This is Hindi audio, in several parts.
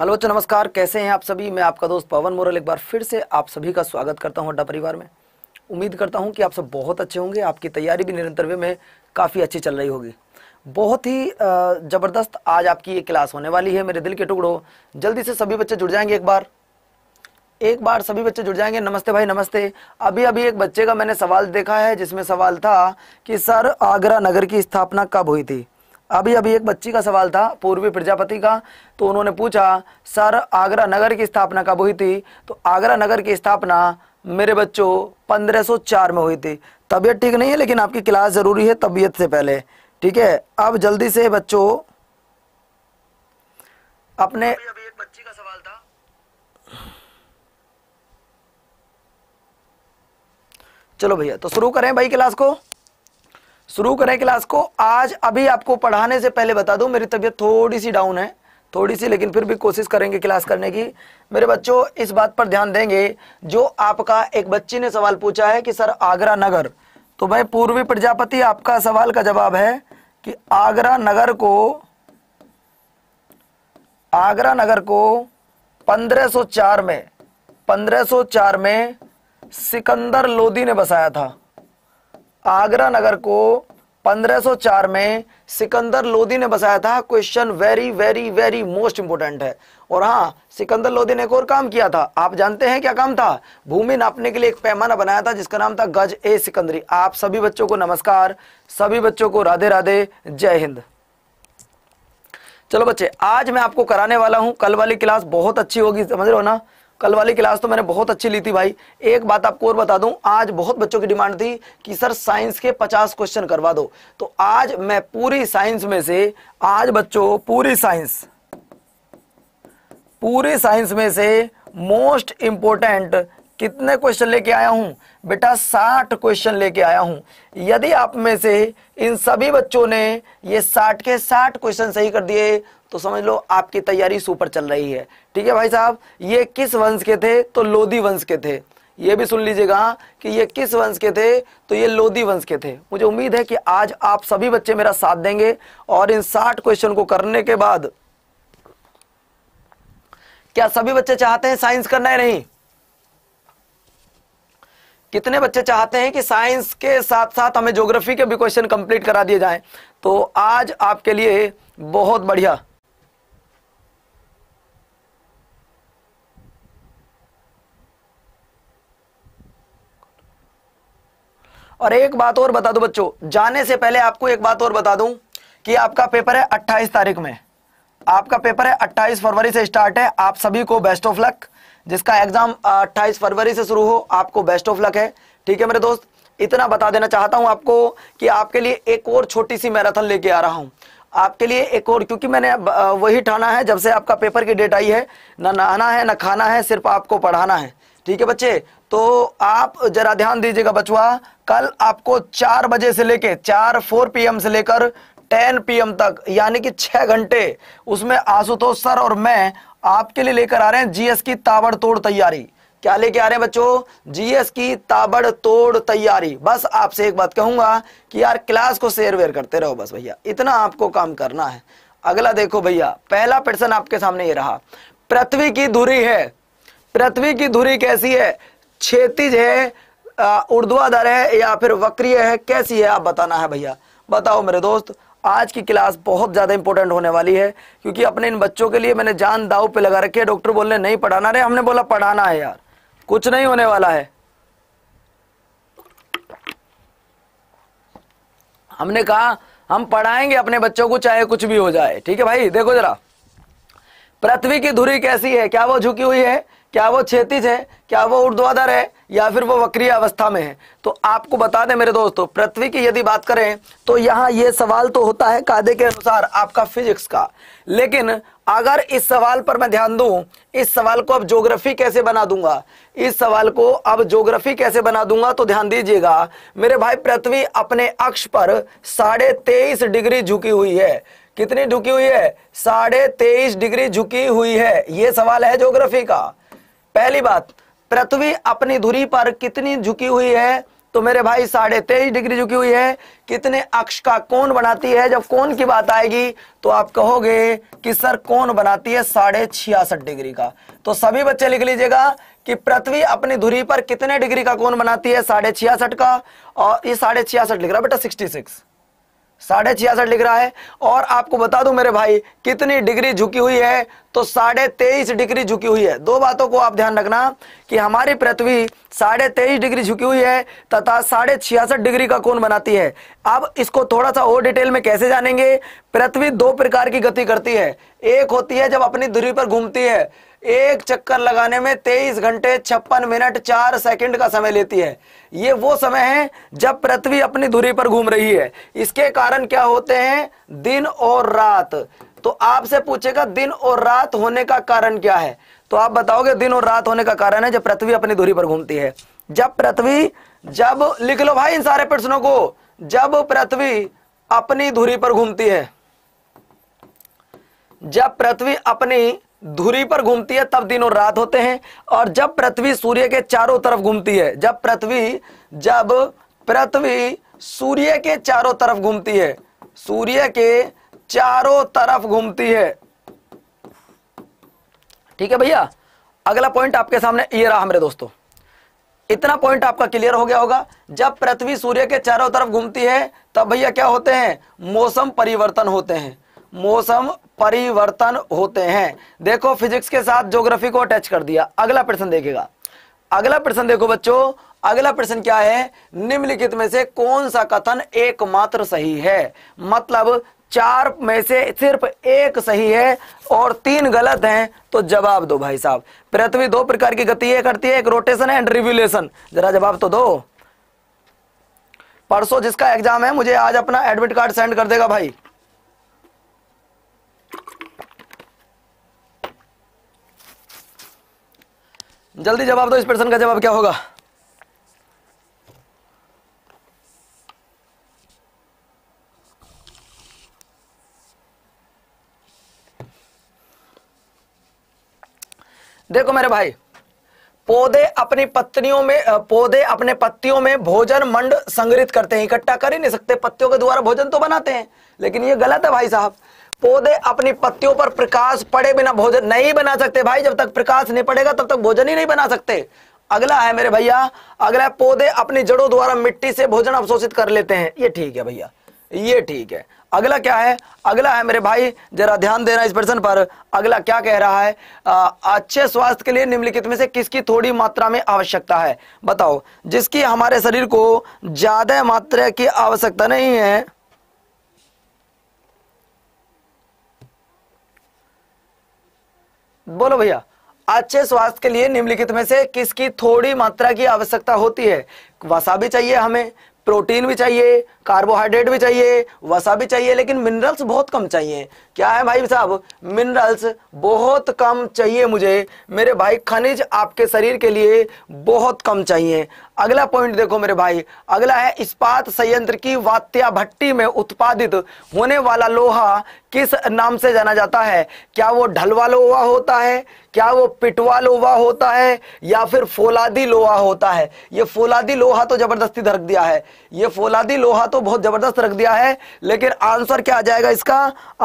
हेलो बच्चों नमस्कार कैसे हैं आप सभी मैं आपका दोस्त पवन मोरल एक बार फिर से आप सभी का स्वागत करता हूं अड्डा परिवार में उम्मीद करता हूं कि आप सब बहुत अच्छे होंगे आपकी तैयारी भी निरंतर में काफ़ी अच्छी चल रही होगी बहुत ही ज़बरदस्त आज आपकी ये क्लास होने वाली है मेरे दिल के टुकड़ों जल्दी से सभी बच्चे जुड़ जाएंगे एक बार एक बार सभी बच्चे जुड़ जाएंगे नमस्ते भाई नमस्ते अभी अभी एक बच्चे का मैंने सवाल देखा है जिसमें सवाल था कि सर आगरा नगर की स्थापना कब हुई थी अभी अभी एक बच्ची का सवाल था पूर्वी प्रजापति का तो उन्होंने पूछा सर आगरा नगर की स्थापना कब हुई थी तो आगरा नगर की स्थापना मेरे बच्चों 1504 में हुई थी तबीयत ठीक नहीं है लेकिन आपकी क्लास ज़रूरी है तबीयत से पहले ठीक है अब जल्दी से बच्चों अपने अभी अभी एक बच्ची का सवाल था चलो भैया तो शुरू करें भाई क्लास को शुरू करें क्लास को आज अभी आपको पढ़ाने से पहले बता दूं मेरी तबीयत थोड़ी सी डाउन है थोड़ी सी लेकिन फिर भी कोशिश करेंगे क्लास करने की मेरे बच्चों इस बात पर ध्यान देंगे जो आपका एक बच्ची ने सवाल पूछा है कि सर आगरा नगर तो भाई पूर्वी प्रजापति आपका सवाल का जवाब है कि आगरा नगर को आगरा नगर को 1504 में 1504 में सिकंदर लोदी ने बसाया था आगरा नगर को 1504 में सिकंदर लोदी ने बसाया था question very very very most important है और हाँ सिकंदर लोदी ने एक और काम किया था आप जानते हैं क्या काम था भूमि नापने के लिए एक पैमाना बनाया था जिसका नाम था गज ए सिकंदरी आप सभी बच्चों को नमस्कार सभी बच्चों को राधे राधे जय हिंद चलो बच्चे आज मैं आपको कराने वाला हूं कल वाली क्लास बहुत अच्छी होगी समझ रहे हो ना कल वाली क्लास तो मैंने बहुत अच्छी ली थी भाई एक बात आपको और बता दूं आज बहुत बच्चों की डिमांड थी कि सर साइंस के 50 क्वेश्चन करवा दो तो आज मैं पूरी साइंस में से आज बच्चों पूरी साइंस पूरी साइंस में से मोस्ट इंपोर्टेंट कितने क्वेश्चन लेके आया हूं बेटा 60 क्वेश्चन लेके आया हूं यदि आप में से इन सभी बच्चों ने ये 60 के 60 क्वेश्चन सही कर दिए तो समझ लो आपकी तैयारी सुपर चल रही है ठीक है भाई साहब ये किस वंश के थे तो लोधी वंश के थे ये भी सुन लीजिएगा हाँ, कि ये किस वंश के थे तो ये लोधी वंश के थे मुझे उम्मीद है कि आज आप सभी बच्चे मेरा साथ देंगे और इन साठ क्वेश्चन को करने के बाद क्या सभी बच्चे चाहते हैं साइंस करना है नहीं कितने बच्चे चाहते हैं कि साइंस के साथ साथ हमें ज्योग्राफी के भी क्वेश्चन कंप्लीट करा दिए जाएं तो आज आपके लिए बहुत बढ़िया और एक बात और बता दो बच्चों जाने से पहले आपको एक बात और बता दूं कि आपका पेपर है अट्ठाईस तारीख में आपका पेपर है अट्ठाईस फरवरी से स्टार्ट है आप सभी को बेस्ट ऑफ लक जिसका एग्जाम अट्ठाईस फरवरी से शुरू हो आपको बेस्ट ऑफ लक है ठीक है मेरे दोस्त इतना बता देना चाहता हूं आपको कि आपके लिए एक और छोटी सी मैराथन लेके आ रहा हूं आपके लिए एक और क्योंकि मैंने वही ठाना है जब से आपका पेपर की डेट आई है ना नहाना है ना खाना है सिर्फ आपको पढ़ाना है ठीक है बच्चे तो आप जरा ध्यान दीजिएगा बचुआ कल आपको चार बजे से लेके चार फोर पीएम से लेकर टेन पीएम तक यानी कि छह घंटे उसमें आशुतोष सर और मैं आपके लिए लेकर आ रहे हैं जीएस की ताबड़तोड़ तैयारी क्या लेके आ रहे हैं बच्चों जीएस की ताबड़तोड़ तैयारी बस आपसे एक बात कहूंगा कि यार क्लास को शेयर वेयर करते रहो बस भैया इतना आपको काम करना है अगला देखो भैया पहला प्रश्न आपके सामने ये रहा पृथ्वी की धुरी है पृथ्वी की धुरी कैसी है छेतीज है ऊर्ध्वाधर है या फिर वक्रीय है कैसी है आप बताना है भैया बताओ मेरे दोस्त आज की क्लास बहुत ज़्यादा इंपॉर्टेंट होने वाली है क्योंकि अपने इन बच्चों के लिए मैंने जान दाव पे लगा रखी है डॉक्टर बोलने नहीं पढ़ाना रे हमने बोला पढ़ाना है यार कुछ नहीं होने वाला है हमने कहा हम पढ़ाएंगे अपने बच्चों को चाहे कुछ भी हो जाए ठीक है भाई देखो जरा पृथ्वी की धुरी कैसी है क्या वो झुकी हुई है क्या वो छेतीज है क्या वो ऊर्ध्वाधर है या फिर वो वक्रीय अवस्था में है तो आपको बता दें मेरे दोस्तों पृथ्वी की यदि बात करें तो यहाँ ये सवाल तो होता है कायदे के अनुसार आपका फिजिक्स का लेकिन अगर इस सवाल पर मैं ध्यान दूं इस सवाल को अब ज्योग्राफी कैसे बना दूंगा इस सवाल को अब ज्योग्राफी कैसे बना दूंगा तो ध्यान दीजिएगा मेरे भाई पृथ्वी अपने अक्ष पर साढ़े तेईस डिग्री झुकी हुई है कितनी झुकी हुई है साढ़े तेईस डिग्री झुकी हुई है ये सवाल है ज्योग्राफी का पहली बात पृथ्वी अपनी धुरी पर कितनी झुकी हुई है तो मेरे भाई साढ़े तेईस डिग्री झुकी हुई है कितने अक्ष का कोण बनाती है जब कोण की बात आएगी तो आप कहोगे कि सर कोण बनाती है साढ़े छियासठ डिग्री का तो सभी बच्चे लिख लीजिएगा कि पृथ्वी अपनी धुरी पर कितने डिग्री का कोण बनाती है साढ़े छियासठ का और ये साढ़े छियासठ लिख रहा बेटा सिक्सटी सिक्स साढ़े छियासठ लिख रहा है और आपको बता दूं मेरे भाई कितनी डिग्री झुकी हुई है तो साढ़े तेईस डिग्री झुकी हुई है दो बातों को आप ध्यान रखना कि हमारी पृथ्वी साढ़े तेईस डिग्री झुकी हुई है तथा साढ़े छियासठ डिग्री का कोण बनाती है अब इसको थोड़ा सा और डिटेल में कैसे जानेंगे पृथ्वी दो प्रकार की गति करती है एक होती है जब अपनी दूरी पर घूमती है एक चक्कर लगाने में तेईस घंटे छप्पन मिनट चार सेकंड का समय लेती है ये वो समय है जब पृथ्वी अपनी धुरी पर घूम रही है इसके कारण क्या होते हैं दिन और रात तो आपसे पूछेगा दिन और रात होने का कारण क्या है तो आप बताओगे दिन और रात होने का कारण है जब पृथ्वी अपनी धुरी पर घूमती है जब पृथ्वी जब लिख लो भाई इन सारे प्रश्नों को जब पृथ्वी अपनी धुरी पर घूमती है जब पृथ्वी अपनी धुरी पर घूमती है तब दिन और रात होते हैं और जब पृथ्वी सूर्य के चारों तरफ घूमती है जब पृथ्वी जब पृथ्वी सूर्य के चारों तरफ घूमती है सूर्य के चारों तरफ घूमती है ठीक है भैया अगला पॉइंट आपके सामने ये रहा हमारे दोस्तों इतना पॉइंट आपका क्लियर हो गया होगा जब पृथ्वी सूर्य के चारों तरफ घूमती है तब भैया क्या होते हैं मौसम परिवर्तन होते हैं मौसम परिवर्तन होते हैं देखो फिजिक्स के साथ ज्योग्राफी को अटैच कर दिया अगला प्रश्न देखेगा अगला प्रश्न देखो बच्चों अगला प्रश्न क्या है निम्नलिखित में से कौन सा कथन एकमात्र सही है मतलब चार में से सिर्फ एक सही है और तीन गलत हैं तो जवाब दो भाई साहब पृथ्वी दो प्रकार की गति करती है एक रोटेशन एंड रिव्यूलेशन जरा जवाब तो दो परसों जिसका एग्जाम है मुझे आज अपना एडमिट कार्ड सेंड कर देगा भाई जल्दी जवाब दो इस प्रश्न का जवाब क्या होगा देखो मेरे भाई पौधे अपनी पत्तियों में पौधे अपने पत्तियों में भोजन मंड संग्रहित करते हैं इकट्ठा कर ही नहीं सकते पत्तियों के द्वारा भोजन तो बनाते हैं लेकिन ये गलत है भाई साहब पौधे अपनी पत्तियों पर प्रकाश पड़े बिना भोजन नहीं बना सकते भाई जब तक प्रकाश नहीं पड़ेगा तब तक भोजन ही नहीं बना सकते अगला है मेरे भैया अगला है पौधे अपनी जड़ों द्वारा मिट्टी से भोजन अवशोषित कर लेते हैं ये ठीक है भैया ये ठीक है अगला क्या है अगला है मेरे भाई जरा ध्यान देना इस प्रश्न पर अगला क्या कह रहा है आ, अच्छे स्वास्थ्य के लिए निम्नलिखित में से किसकी थोड़ी मात्रा में आवश्यकता है बताओ जिसकी हमारे शरीर को ज्यादा मात्रा की आवश्यकता नहीं है बोलो भैया अच्छे स्वास्थ्य के लिए निम्नलिखित में से किसकी थोड़ी मात्रा की आवश्यकता होती है वसा भी चाहिए हमें प्रोटीन भी चाहिए कार्बोहाइड्रेट भी चाहिए वसा भी चाहिए लेकिन मिनरल्स बहुत कम चाहिए क्या है भाई साहब मिनरल्स बहुत कम चाहिए मुझे मेरे भाई खनिज आपके शरीर के लिए बहुत कम चाहिए अगला पॉइंट देखो मेरे भाई अगला है इस्पात संयंत्र की वात्या भट्टी में उत्पादित होने वाला लोहा किस नाम से जाना जाता है क्या वो ढलवा लोहा होता है क्या वो पिटवा लोहा होता है या फिर फोलादी लोहा होता है ये फोलादी लोहा तो जबरदस्ती धरक दिया है ये फोलादी लोहा तो बहुत ज़बरदस्त रख दिया है लेकिन आंसर क्या आ जाएगा इसका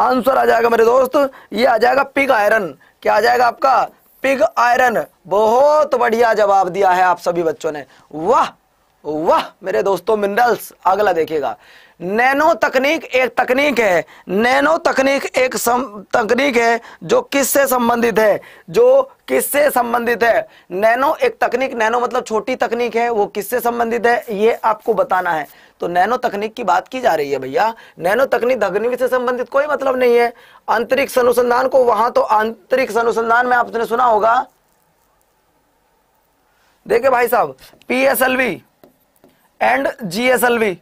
आंसर आ जाएगा मेरे दोस्त ये आ जाएगा पिग आयरन क्या आ जाएगा आपका पिग आयरन बहुत बढ़िया जवाब दिया है आप सभी बच्चों ने वाह वाह मेरे दोस्तों मिनरल्स अगला देखिएगा नैनो तकनीक एक तकनीक है नैनो तकनीक एक सम, तकनीक है जो किससे संबंधित है जो किससे संबंधित है नैनो एक तकनीक नैनो मतलब छोटी तकनीक है वो किससे संबंधित है ये आपको बताना है तो नैनो तकनीक की बात की जा रही है भैया नैनो तकनीक तकनीक से संबंधित कोई मतलब नहीं है अंतरिक्ष अनुसंधान को वहां तो अंतरिक्ष अनुसंधान में आपने सुना होगा देखिए भाई साहब PSLV and GSLV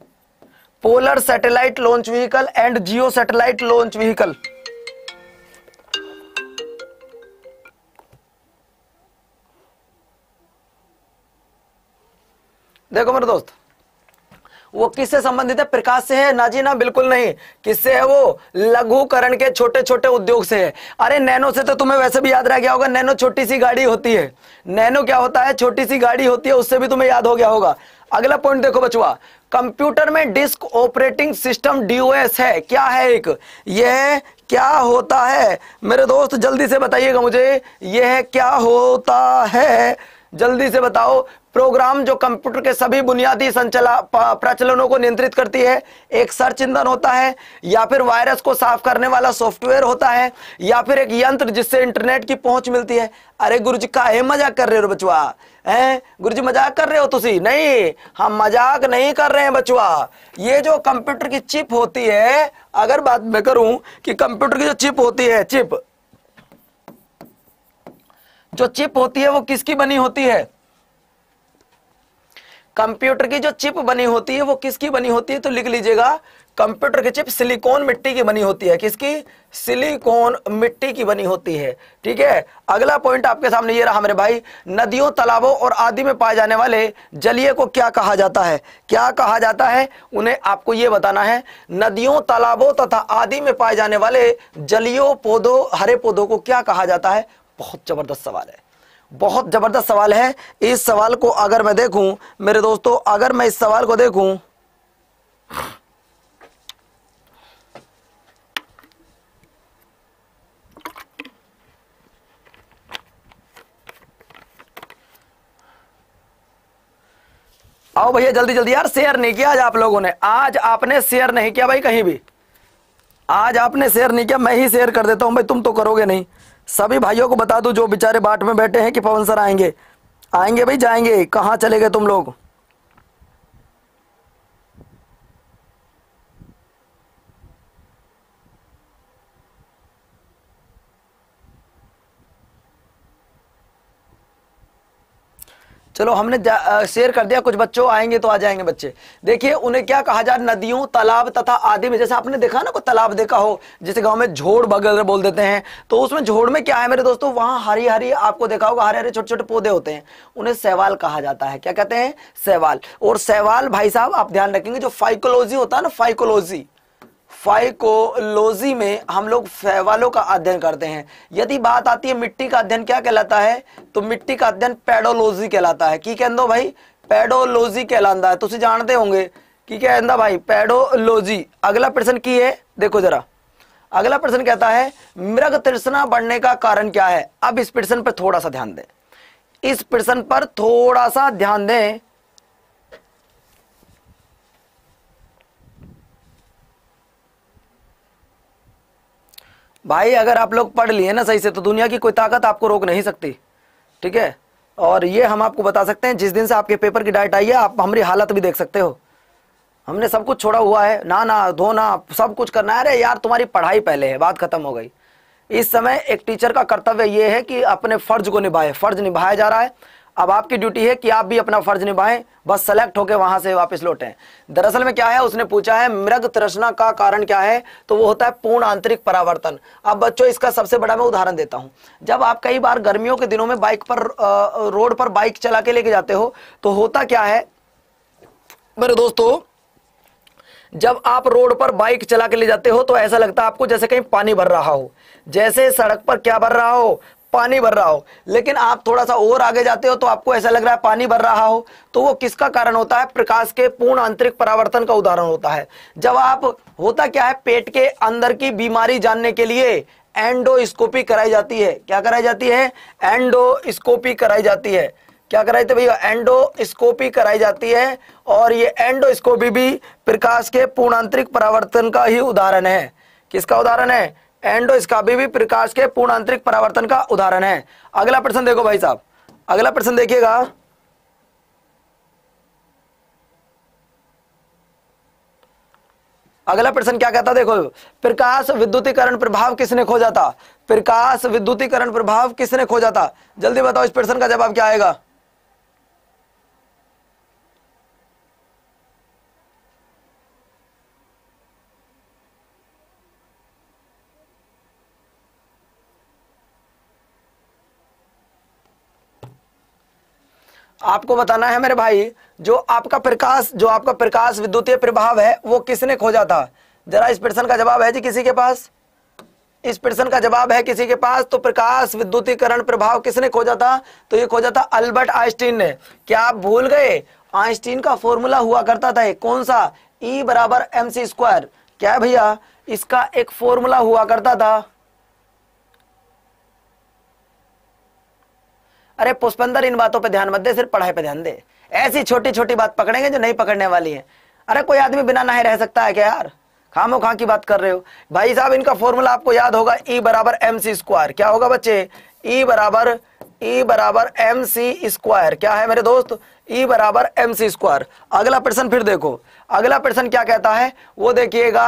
polar satellite launch vehicle and geo satellite launch vehicle देखो मेरे दोस्त वो किससे संबंधित है प्रकाश से है ना जी ना बिल्कुल नहीं किससे है वो लघुकरण के छोटे छोटे उद्योग से है अरे नैनो से तो तुम्हें वैसे भी याद रह गया होगा नैनो छोटी सी गाड़ी होती है नैनो क्या होता है छोटी सी गाड़ी होती है उससे भी तुम्हें याद हो गया होगा अगला पॉइंट देखो बचुआ कंप्यूटर में डिस्क ऑपरेटिंग सिस्टम डीओएस है क्या है एक यह क्या होता है मेरे दोस्त जल्दी से बताइएगा मुझे यह क्या होता है जल्दी से बताओ प्रोग्राम जो कंप्यूटर के सभी बुनियादी संचला प्रचलनों को नियंत्रित करती है एक सर्च इंधन होता है या फिर वायरस को साफ करने वाला सॉफ्टवेयर होता है या फिर एक यंत्र जिससे इंटरनेट की पहुंच मिलती है अरे गुरु जी का मजाक कर रहे हो बचवा हैं जी मजाक कर रहे हो तुसी नहीं हम मजाक नहीं कर रहे हैं बचुआ ये जो कंप्यूटर की चिप होती है अगर बात मैं करूं कि कंप्यूटर की जो चिप होती है चिप जो चिप होती है वो किसकी बनी होती है कंप्यूटर की जो चिप बनी होती है वो किसकी बनी होती है तो लिख लीजिएगा कंप्यूटर की चिप सिलिकॉन मिट्टी की बनी होती है किसकी सिलिकॉन मिट्टी की बनी होती है ठीक है अगला पॉइंट आपके सामने ये रहा मेरे भाई नदियों तालाबों और आदि में पाए जाने वाले जलीय को क्या कहा जाता है क्या कहा जाता है उन्हें आपको ये बताना है नदियों तालाबों तथा आदि में पाए जाने वाले जलीय पौधों हरे पौधों को क्या कहा जाता है बहुत जबरदस्त सवाल है बहुत जबरदस्त सवाल है इस सवाल को अगर मैं देखूं मेरे दोस्तों अगर मैं इस सवाल को देखूं आओ भैया जल्दी जल्दी यार शेयर नहीं किया आज आप लोगों ने आज आपने शेयर नहीं किया भाई कहीं भी आज आपने शेयर नहीं किया मैं ही शेयर कर देता हूँ भाई तुम तो करोगे नहीं सभी भाइयों को बता दूं जो बेचारे बाट में बैठे हैं कि पवन सर आएंगे आएंगे भाई जाएंगे कहाँ चले गए तुम लोग चलो हमने शेयर कर दिया कुछ बच्चों आएंगे तो आ जाएंगे बच्चे देखिए उन्हें क्या कहा जाए नदियों तालाब तथा आदि में जैसे आपने देखा ना कोई तालाब देखा हो जैसे गांव में झोड़ बगैर बोल देते हैं तो उसमें झोड़ में क्या है मेरे दोस्तों वहां हरी हरी आपको देखा होगा हरे हरे छोटे छोटे पौधे होते हैं उन्हें सहवाल कहा जाता है क्या कहते हैं सहवाल और सहवाल भाई साहब आप ध्यान रखेंगे जो फाइकोलॉजी होता है ना फाइकोलॉजी फाइकोलोजी में हम लोग फैवालों का अध्ययन करते हैं यदि बात आती है मिट्टी का अध्ययन क्या कहलाता है तो मिट्टी का अध्ययन पेडोलॉजी कहलाता है की कहो भाई पेडोलॉजी कहलाता है तुम तो जानते होंगे की क्या कहता भाई पेडोलॉजी अगला प्रश्न की है देखो जरा अगला प्रश्न कहता है मृग तृष्णा बढ़ने का कारण क्या है अब इस प्रश्न पर थोड़ा सा ध्यान दें इस प्रश्न पर थोड़ा सा ध्यान दें भाई अगर आप लोग पढ़ लिए ना सही से तो दुनिया की कोई ताकत आपको रोक नहीं सकती ठीक है और ये हम आपको बता सकते हैं जिस दिन से आपके पेपर की डाइट आई है आप हमारी हालत भी देख सकते हो हमने सब कुछ छोड़ा हुआ है ना ना धोना सब कुछ करना है अरे यार तुम्हारी पढ़ाई पहले है बात खत्म हो गई इस समय एक टीचर का कर्तव्य ये है कि अपने फर्ज को निभाए फर्ज निभाया जा रहा है अब आपकी ड्यूटी है कि आप भी अपना फर्ज निभाएं बस सेलेक्ट होकर वहां से वापस लौटें दरअसल में क्या है उसने पूछा है मृग तृष्णा का कारण क्या है तो वो होता है पूर्ण आंतरिक परावर्तन अब बच्चों इसका सबसे बड़ा मैं उदाहरण देता हूं जब आप कई बार गर्मियों के दिनों में बाइक पर रोड पर बाइक चला के लेके जाते हो तो होता क्या है मेरे दोस्तों जब आप रोड पर बाइक चला के ले जाते हो तो ऐसा लगता है आपको जैसे कहीं पानी भर रहा हो जैसे सड़क पर क्या भर रहा हो पानी भर रहा हो लेकिन आप थोड़ा सा और आगे जाते हो तो आपको ऐसा लग रहा है पानी भर रहा हो तो वो किसका कारण होता है प्रकाश के पूर्ण आंतरिक परावर्तन का उदाहरण होता है जब आप होता क्या है पेट के अंदर की बीमारी जानने के लिए एंडोस्कोपी कराई जाती है क्या कराई जाती है एंडोस्कोपी कराई जाती है क्या कराई थे भैया एंडोस्कोपी कराई जाती है और ये एंडोस्कोपी भी प्रकाश के पूर्णांतरिक परावर्तन का ही उदाहरण है किसका उदाहरण है एंडो इसका भी प्रकाश के पूर्ण आंतरिक परावर्तन का उदाहरण है अगला प्रश्न देखो भाई साहब अगला प्रश्न देखिएगा अगला प्रश्न क्या कहता देखो प्रकाश विद्युतीकरण प्रभाव किसने खोजा था प्रकाश विद्युतीकरण प्रभाव किसने खोजा था जल्दी बताओ इस प्रश्न का जवाब क्या आएगा आपको बताना है मेरे भाई जो आपका प्रकाश जो आपका प्रकाश विद्युतीय प्रभाव है वो किसने खोजा था जरा इस प्रश्न का जवाब है जी किसी के पास इस प्रश्न का जवाब है किसी के पास तो प्रकाश विद्युतीकरण प्रभाव किसने खोजा था तो ये खोजा था अल्बर्ट आइंस्टीन ने क्या आप भूल गए आइंस्टीन का फॉर्मूला हुआ करता था कौन सा ई e बराबर एम सी स्क्वायर क्या भैया इसका एक फॉर्मूला हुआ करता था अरे पुष्पंदर इन बातों पर ध्यान मत दे सिर्फ पढ़ाई पर ध्यान दे ऐसी छोटी छोटी बात पकड़ेंगे जो नहीं पकड़ने वाली है अरे कोई आदमी बिना नहीं रह सकता है क्या यार खामो खां की बात कर रहे हो भाई साहब इनका फॉर्मूला आपको याद होगा ई e बराबर एम सी स्क्वायर क्या होगा बच्चे ई e बराबर ई e बराबर एम सी स्क्वायर क्या है मेरे दोस्त ई बराबर एम सी स्क्वायर अगला प्रश्न फिर देखो अगला प्रश्न क्या कहता है वो देखिएगा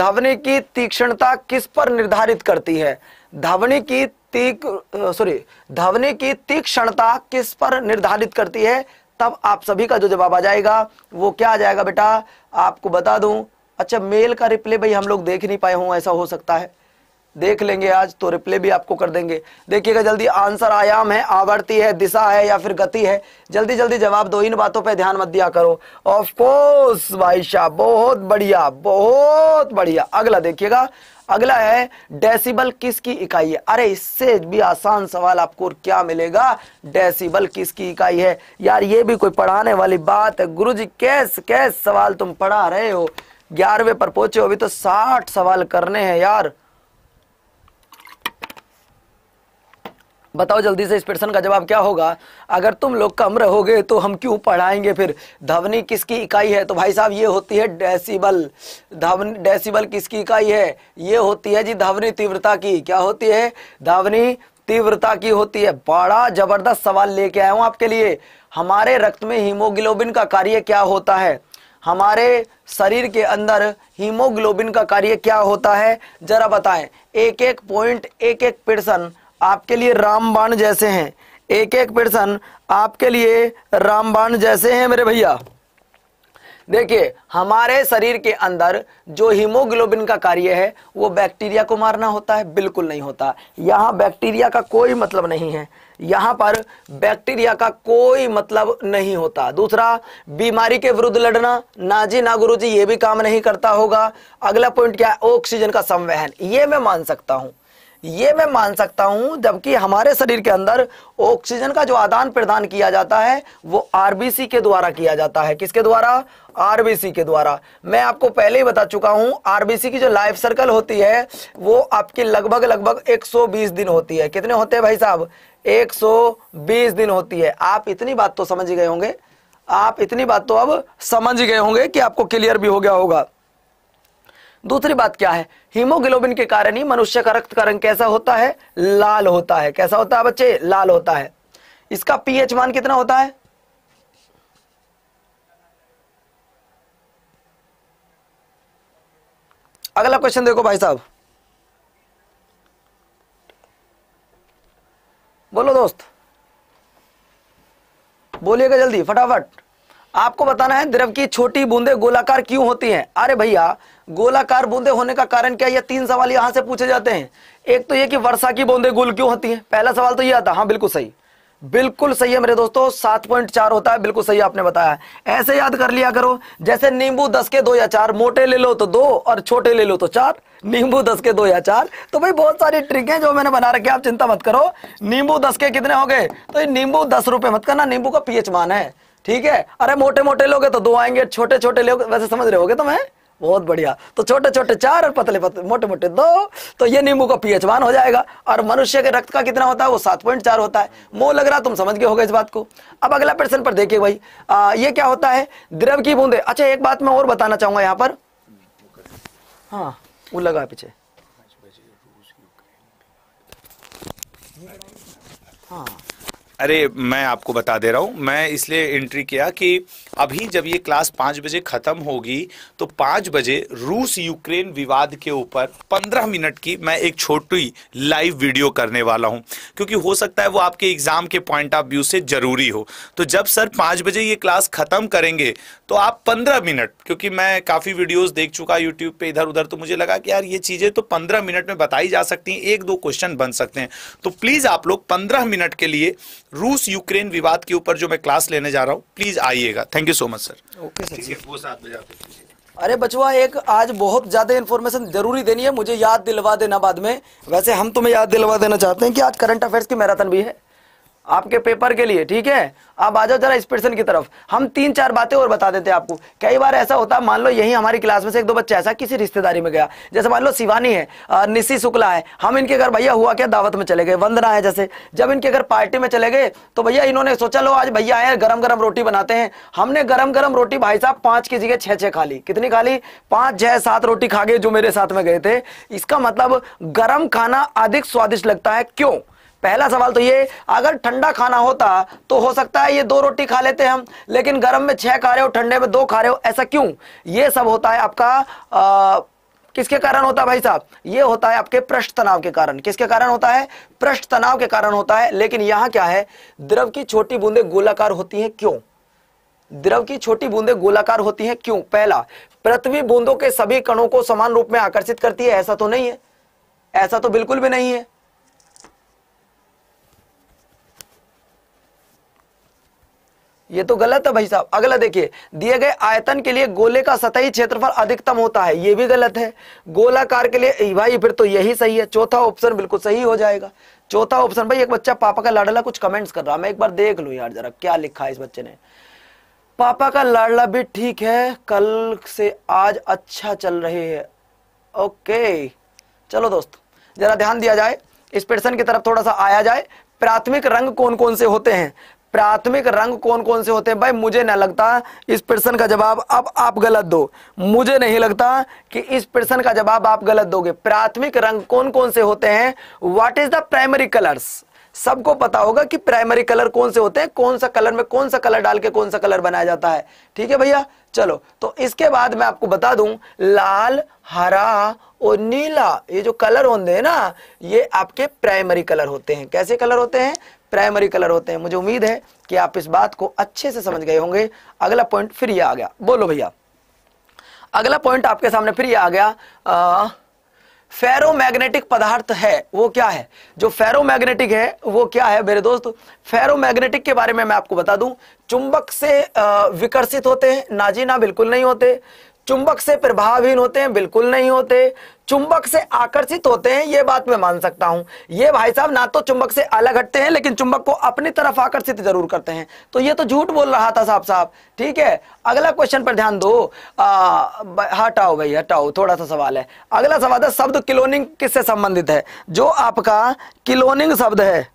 धवनी की तीक्ष्णता किस पर निर्धारित करती है धवनी की तीक सॉरी धवने की तीक्ष्णता किस पर निर्धारित करती है तब आप सभी का जो जवाब आ जाएगा वो क्या आ जाएगा बेटा आपको बता दूं अच्छा मेल का रिप्ले भाई हम लोग देख नहीं पाए हों ऐसा हो सकता है देख लेंगे आज तो रिप्ले भी आपको कर देंगे देखिएगा जल्दी आंसर आयाम है आवर्ती है दिशा है या फिर गति है जल्दी जल्दी जवाब दो इन बातों पे ध्यान मत दिया करो ऑफ कोर्स भाई शाह बहुत बढ़िया बहुत बढ़िया अगला देखिएगा अगला है डेसिबल किसकी इकाई है अरे इससे भी आसान सवाल आपको क्या मिलेगा डेसिबल किसकी इकाई है यार ये भी कोई पढ़ाने वाली बात है गुरु जी कैस कैस सवाल तुम पढ़ा रहे हो ग्यारहवें पर पहुंचे हो अभी तो साठ सवाल करने हैं यार बताओ जल्दी से इस प्रश्न का जवाब क्या होगा अगर तुम लोग कम रहोगे तो हम क्यों पढ़ाएंगे फिर ध्वनि किसकी इकाई है तो भाई साहब ये होती है डेसिबल ध्वनि डेसिबल किसकी इकाई है ये होती है जी ध्वनि तीव्रता की क्या होती है ध्वनि तीव्रता की होती है बड़ा जबरदस्त सवाल लेके आया हूँ आपके लिए हमारे रक्त में हीमोग्लोबिन का कार्य क्या होता है हमारे शरीर के अंदर हीमोग्लोबिन का कार्य क्या होता है जरा बताएं एक एक पॉइंट एक एक पर्सन आपके लिए रामबाण जैसे हैं एक एक पर्सन आपके लिए रामबाण जैसे हैं मेरे भैया देखिए हमारे शरीर के अंदर जो हीमोग्लोबिन का कार्य है वो बैक्टीरिया को मारना होता है बिल्कुल नहीं होता यहाँ बैक्टीरिया का कोई मतलब नहीं है यहाँ पर बैक्टीरिया का कोई मतलब नहीं होता दूसरा बीमारी के विरुद्ध लड़ना ना जी ना गुरु जी ये भी काम नहीं करता होगा अगला पॉइंट क्या है ऑक्सीजन का संवहन ये मैं मान सकता हूँ ये मैं मान सकता हूं जबकि हमारे शरीर के अंदर ऑक्सीजन का जो आदान प्रदान किया जाता है वो आरबीसी के द्वारा किया जाता है किसके द्वारा आरबीसी के द्वारा मैं आपको पहले ही बता चुका हूं आरबीसी की जो लाइफ सर्कल होती है वो आपकी लगभग लगभग 120 दिन होती है कितने होते हैं भाई साहब 120 दिन होती है आप इतनी बात तो समझ गए होंगे आप इतनी बात तो अब समझ गए होंगे कि आपको क्लियर भी हो गया होगा दूसरी बात क्या है हीमोग्लोबिन के कारण ही मनुष्य का रक्त का रंग कैसा होता है लाल होता है कैसा होता है बच्चे लाल होता है इसका पीएच मान कितना होता है अगला क्वेश्चन देखो भाई साहब बोलो दोस्त बोलिएगा जल्दी फटाफट आपको बताना है द्रव की छोटी बूंदे गोलाकार क्यों होती हैं अरे भैया गोलाकार बूंदे होने का कारण क्या है तीन सवाल यहां से पूछे जाते हैं एक तो ये कि वर्षा की बूंदे गोल क्यों होती है पहला सवाल तो ये आता हाँ बिल्कुल सही बिल्कुल सही है मेरे दोस्तों सात पॉइंट चार होता है बिल्कुल सही आपने बताया ऐसे याद कर लिया करो जैसे नींबू दस के दो या चार मोटे ले लो तो दो और छोटे ले लो तो चार नींबू दस के दो या चार तो भाई बहुत सारी ट्रिक है जो मैंने बना रखी आप चिंता मत करो नींबू दस के कितने हो गए तो नींबू दस रुपए मत करना नींबू का पीएच मान है ठीक है अरे मोटे मोटे लोगे तो दो आएंगे छोटे छोटे लोग वैसे समझ रहे होगे तुम्हें तो बहुत बढ़िया तो छोटे छोटे चार और पतले पतले मोटे मोटे दो तो ये नींबू का पीएच वन हो जाएगा और मनुष्य के रक्त का कितना होता है वो सात पॉइंट चार होता है मो लग रहा तुम समझ गए होगा इस बात को अब अगला प्रश्न पर देखिए भाई आ, ये क्या होता है द्रव की बूंदे अच्छा एक बात मैं और बताना चाहूंगा यहाँ पर हाँ वो लगा पीछे हाँ अरे मैं आपको बता दे रहा हूँ मैं इसलिए एंट्री किया कि अभी जब ये क्लास पाँच बजे ख़त्म होगी तो पाँच बजे रूस यूक्रेन विवाद के ऊपर पंद्रह मिनट की मैं एक छोटी लाइव वीडियो करने वाला हूँ क्योंकि हो सकता है वो आपके एग्ज़ाम के पॉइंट ऑफ व्यू से ज़रूरी हो तो जब सर पाँच बजे ये क्लास ख़त्म करेंगे तो आप पंद्रह मिनट क्योंकि मैं काफ़ी वीडियोज़ देख चुका यूट्यूब पर इधर उधर तो मुझे लगा कि यार ये चीज़ें तो पंद्रह मिनट में बताई जा सकती हैं एक दो क्वेश्चन बन सकते हैं तो प्लीज़ आप लोग पंद्रह मिनट के लिए रूस यूक्रेन विवाद के ऊपर जो मैं क्लास लेने जा रहा हूँ प्लीज आइएगा thank you so much sir okay sir वो सात बजे अरे बचुआ एक आज बहुत ज्यादा इन्फॉर्मेशन जरूरी देनी है मुझे याद दिलवा देना बाद में वैसे हम तुम्हें याद दिलवा देना चाहते हैं कि आज करंट अफेयर्स की मैराथन भी है आपके पेपर के लिए ठीक है अब आ जाओ जरा एक्सप्रेशन की तरफ हम तीन चार बातें और बता देते हैं आपको कई बार ऐसा होता है मान लो यही हमारी क्लास में से एक दो बच्चा ऐसा किसी रिश्तेदारी में गया जैसे मान लो शिवानी है निशी शुक्ला है हम इनके घर भैया हुआ क्या दावत में चले गए वंदना है जैसे जब इनके घर पार्टी में चले गए तो भैया इन्होंने सोचा लो आज भैया आए गरम गरम रोटी बनाते हैं हमने गरम गरम रोटी भाई साहब पांच की जगह छह छह खा ली कितनी खा ली पांच छह सात रोटी खा गए जो मेरे साथ में गए थे इसका मतलब गर्म खाना अधिक स्वादिष्ट लगता है क्यों पहला सवाल तो ये अगर ठंडा खाना होता तो हो सकता है ये दो रोटी खा लेते हम लेकिन गर्म में छह खा रहे हो ठंडे में दो खा रहे हो ऐसा क्यों ये सब होता है आपका आ, किसके कारण होता है भाई साहब ये होता है आपके पृष्ठ तनाव के कारण किसके कारण होता है पृष्ठ तनाव के कारण होता है लेकिन यहां क्या है द्रव की छोटी बूंदे गोलाकार होती है क्यों द्रव की छोटी बूंदे गोलाकार होती है क्यों पहला पृथ्वी बूंदों के सभी कणों को समान रूप में आकर्षित करती है ऐसा तो नहीं है ऐसा तो बिल्कुल भी नहीं है ये तो गलत है भाई साहब अगला देखिए दिए गए आयतन के लिए गोले का सतही क्षेत्रफल अधिकतम होता है ये भी गलत है गोलाकार के लिए भाई फिर तो यही सही है चौथा ऑप्शन बिल्कुल सही हो जाएगा चौथा ऑप्शन भाई एक बच्चा पापा का लाडला कुछ कमेंट्स कर रहा मैं एक बार देख लू यार जरा क्या लिखा है इस बच्चे ने पापा का लाडला भी ठीक है कल से आज अच्छा चल रहे है ओके चलो दोस्तों जरा ध्यान दिया जाए इस प्रश्न की तरफ थोड़ा सा आया जाए प्राथमिक रंग कौन कौन से होते हैं प्राथमिक रंग कौन कौन से होते हैं भाई मुझे ना लगता इस प्रश्न का जवाब अब आप गलत दो मुझे नहीं लगता कि इस प्रश्न का जवाब आप गलत दोगे प्राथमिक रंग कौन कौन से होते हैं what is the primary colours सबको पता होगा कि प्राइमरी कलर कौन से होते हैं कौन सा कलर में कौन सा कलर डाल के कौन सा कलर बनाया जाता है ठीक है भैया चलो तो इसके बाद मैं आपको बता दूं लाल हरा और नीला ये जो कलर होते हैं ना ये आपके प्राइमरी कलर होते हैं कैसे कलर होते हैं प्राइमरी कलर होते हैं मुझे उम्मीद है कि आप इस बात को अच्छे से समझ गए होंगे अगला पॉइंट फिर ये आ गया बोलो भैया अगला पॉइंट आपके सामने फिर ये आ गया आ, फेरोमैग्नेटिक पदार्थ है वो क्या है जो फेरोमैग्नेटिक है वो क्या है मेरे दोस्त फेरोमैग्नेटिक के बारे में मैं आपको बता दूं चुंबक से विकर्षित होते हैं ना जी ना बिल्कुल नहीं होते चुंबक से प्रभावहीन होते हैं बिल्कुल नहीं होते चुंबक से आकर्षित होते हैं ये बात मैं मान सकता हूं ये भाई साहब ना तो चुंबक से अलग हटते हैं लेकिन चुंबक को अपनी तरफ आकर्षित जरूर करते हैं तो ये तो झूठ बोल रहा था साहब साहब ठीक है अगला क्वेश्चन पर ध्यान दो हटाओ भाई हटाओ थोड़ा सा सवाल है अगला सवाल है शब्द किलोनिंग किससे संबंधित है जो आपका किलोनिंग शब्द है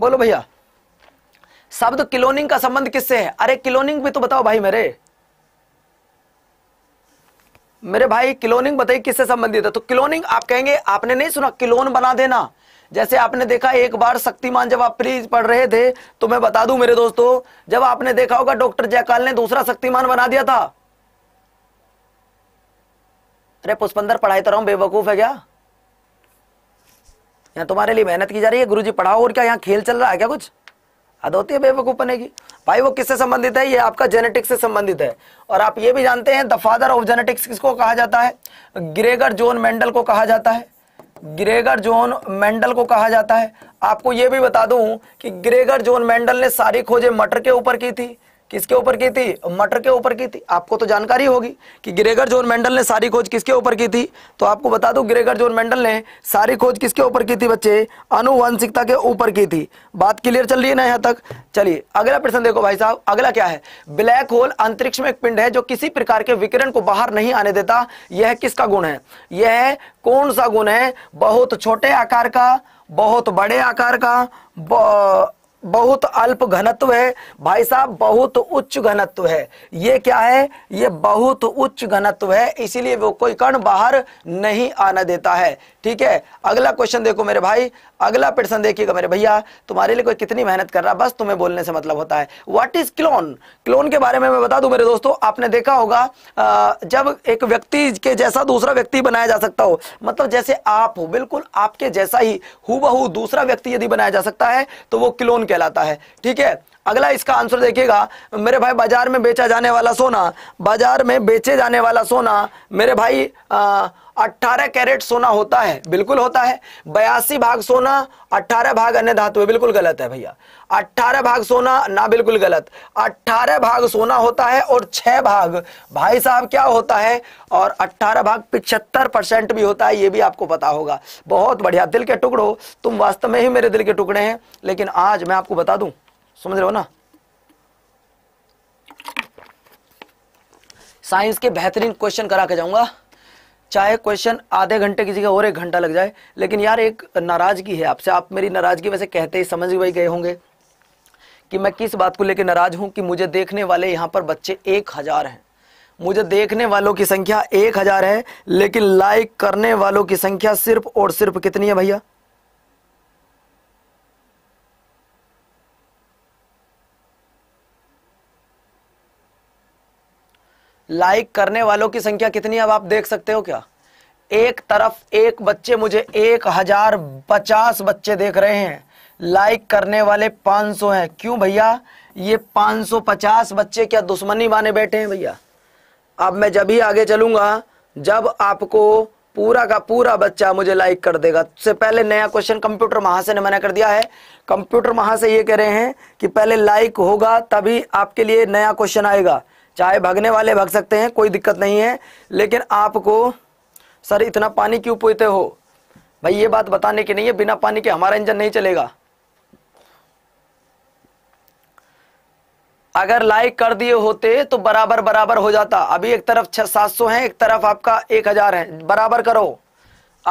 बोलो भैया शब्द किलोनिंग का संबंध किससे है अरे क्लोनिंग भी तो बताओ भाई मेरे मेरे भाई किलोनिंग बताइए किससे संबंधित है तो क्लोनिंग आप कहेंगे आपने नहीं सुना क्लोन बना देना जैसे आपने देखा एक बार शक्तिमान जब आप प्लीज पढ़ रहे थे तो मैं बता दूं मेरे दोस्तों जब आपने देखा होगा डॉक्टर जयकाल ने दूसरा शक्तिमान बना दिया था अरे पुष्पंदर पढ़ाई तो रहा हूं बेवकूफ है क्या यहाँ तुम्हारे लिए मेहनत की जा रही है गुरुजी पढ़ाओ और क्या यहाँ खेल चल रहा है क्या कुछ हद होती है बेवकूफने की भाई वो किससे संबंधित है ये आपका जेनेटिक्स से संबंधित है और आप ये भी जानते हैं द फादर ऑफ जेनेटिक्स किसको कहा जाता है ग्रेगर जोन मेंडल को कहा जाता है ग्रेगर जोन मेंडल को कहा जाता है आपको ये भी बता दूं कि ग्रेगर जोन मेंडल ने सारी खोजें मटर के ऊपर की थी किसके ऊपर की थी मटर के ऊपर की थी आपको तो जानकारी होगी कि ग्रेगर जोन मेंडल ने सारी खोज किसके ऊपर की थी तो आपको बता दूं ग्रेगर जोन मेंडल ने सारी खोज किसके ऊपर की थी बच्चे अनुवंशिकता के ऊपर की थी बात क्लियर चल रही है ना यहाँ तक चलिए अगला प्रश्न देखो भाई साहब अगला क्या है ब्लैक होल अंतरिक्ष में एक पिंड है जो किसी प्रकार के विकिरण को बाहर नहीं आने देता यह किसका गुण है यह कौन सा गुण है बहुत छोटे आकार का बहुत बड़े आकार का बहुत अल्प घनत्व है भाई साहब बहुत उच्च घनत्व है ये क्या है ये बहुत उच्च घनत्व है इसीलिए वो कोई कण बाहर नहीं आने देता है ठीक है अगला क्वेश्चन देखो मेरे भाई अगला प्रश्न देखिएगा मेरे भैया तुम्हारे लिए कोई कितनी मेहनत कर रहा बस तुम्हें बोलने से मतलब होता है व्हाट इज क्लोन क्लोन के बारे में मैं बता दूं मेरे दोस्तों आपने देखा होगा जब एक व्यक्ति के जैसा दूसरा व्यक्ति बनाया जा सकता हो मतलब जैसे आप हो बिल्कुल आपके जैसा ही हु दूसरा व्यक्ति यदि बनाया जा सकता है तो वो क्लोन कहलाता है ठीक है अगला इसका आंसर देखिएगा मेरे भाई बाजार में बेचा जाने वाला सोना बाजार में बेचे जाने वाला सोना मेरे भाई 18 कैरेट सोना होता है बिल्कुल होता है बयासी भाग सोना 18 भाग अन्य धातु बिल्कुल गलत है भैया 18 भाग सोना ना बिल्कुल गलत 18 भाग सोना होता है और 6 भाग भाई साहब क्या होता है और 18 भाग 75 परसेंट भी होता है ये भी आपको पता होगा बहुत बढ़िया दिल के टुकड़ो तुम वास्तव में ही मेरे दिल के टुकड़े हैं लेकिन आज मैं आपको बता दू समझ रहे हो ना साइंस के बेहतरीन क्वेश्चन करा के जाऊंगा चाहे क्वेश्चन आधे घंटे किसी का और एक घंटा लग जाए लेकिन यार एक नाराज़गी है आपसे आप मेरी नाराज़गी वैसे कहते ही समझ वही गए होंगे कि मैं किस बात को लेकर नाराज़ हूँ कि मुझे देखने वाले यहाँ पर बच्चे एक हज़ार हैं मुझे देखने वालों की संख्या एक हज़ार है लेकिन लाइक करने वालों की संख्या सिर्फ और सिर्फ कितनी है भैया लाइक करने वालों की संख्या कितनी अब आप देख सकते हो क्या एक तरफ एक बच्चे मुझे एक हजार पचास बच्चे देख रहे हैं लाइक करने वाले 500 हैं क्यों भैया ये 550 बच्चे क्या दुश्मनी माने बैठे हैं भैया अब मैं जब ही आगे चलूंगा जब आपको पूरा का पूरा बच्चा मुझे लाइक कर देगा उससे पहले नया क्वेश्चन कंप्यूटर महाशय ने मना कर दिया है कंप्यूटर महाशय ये कह रहे हैं कि पहले लाइक होगा तभी आपके लिए नया क्वेश्चन आएगा चाहे भगने वाले भग सकते हैं कोई दिक्कत नहीं है लेकिन आपको सर इतना पानी क्यों पीते हो भाई ये बात बताने की नहीं है बिना पानी के हमारा इंजन नहीं चलेगा अगर लाइक कर दिए होते तो बराबर बराबर हो जाता अभी एक तरफ छह सात सौ है एक तरफ आपका एक हजार है बराबर करो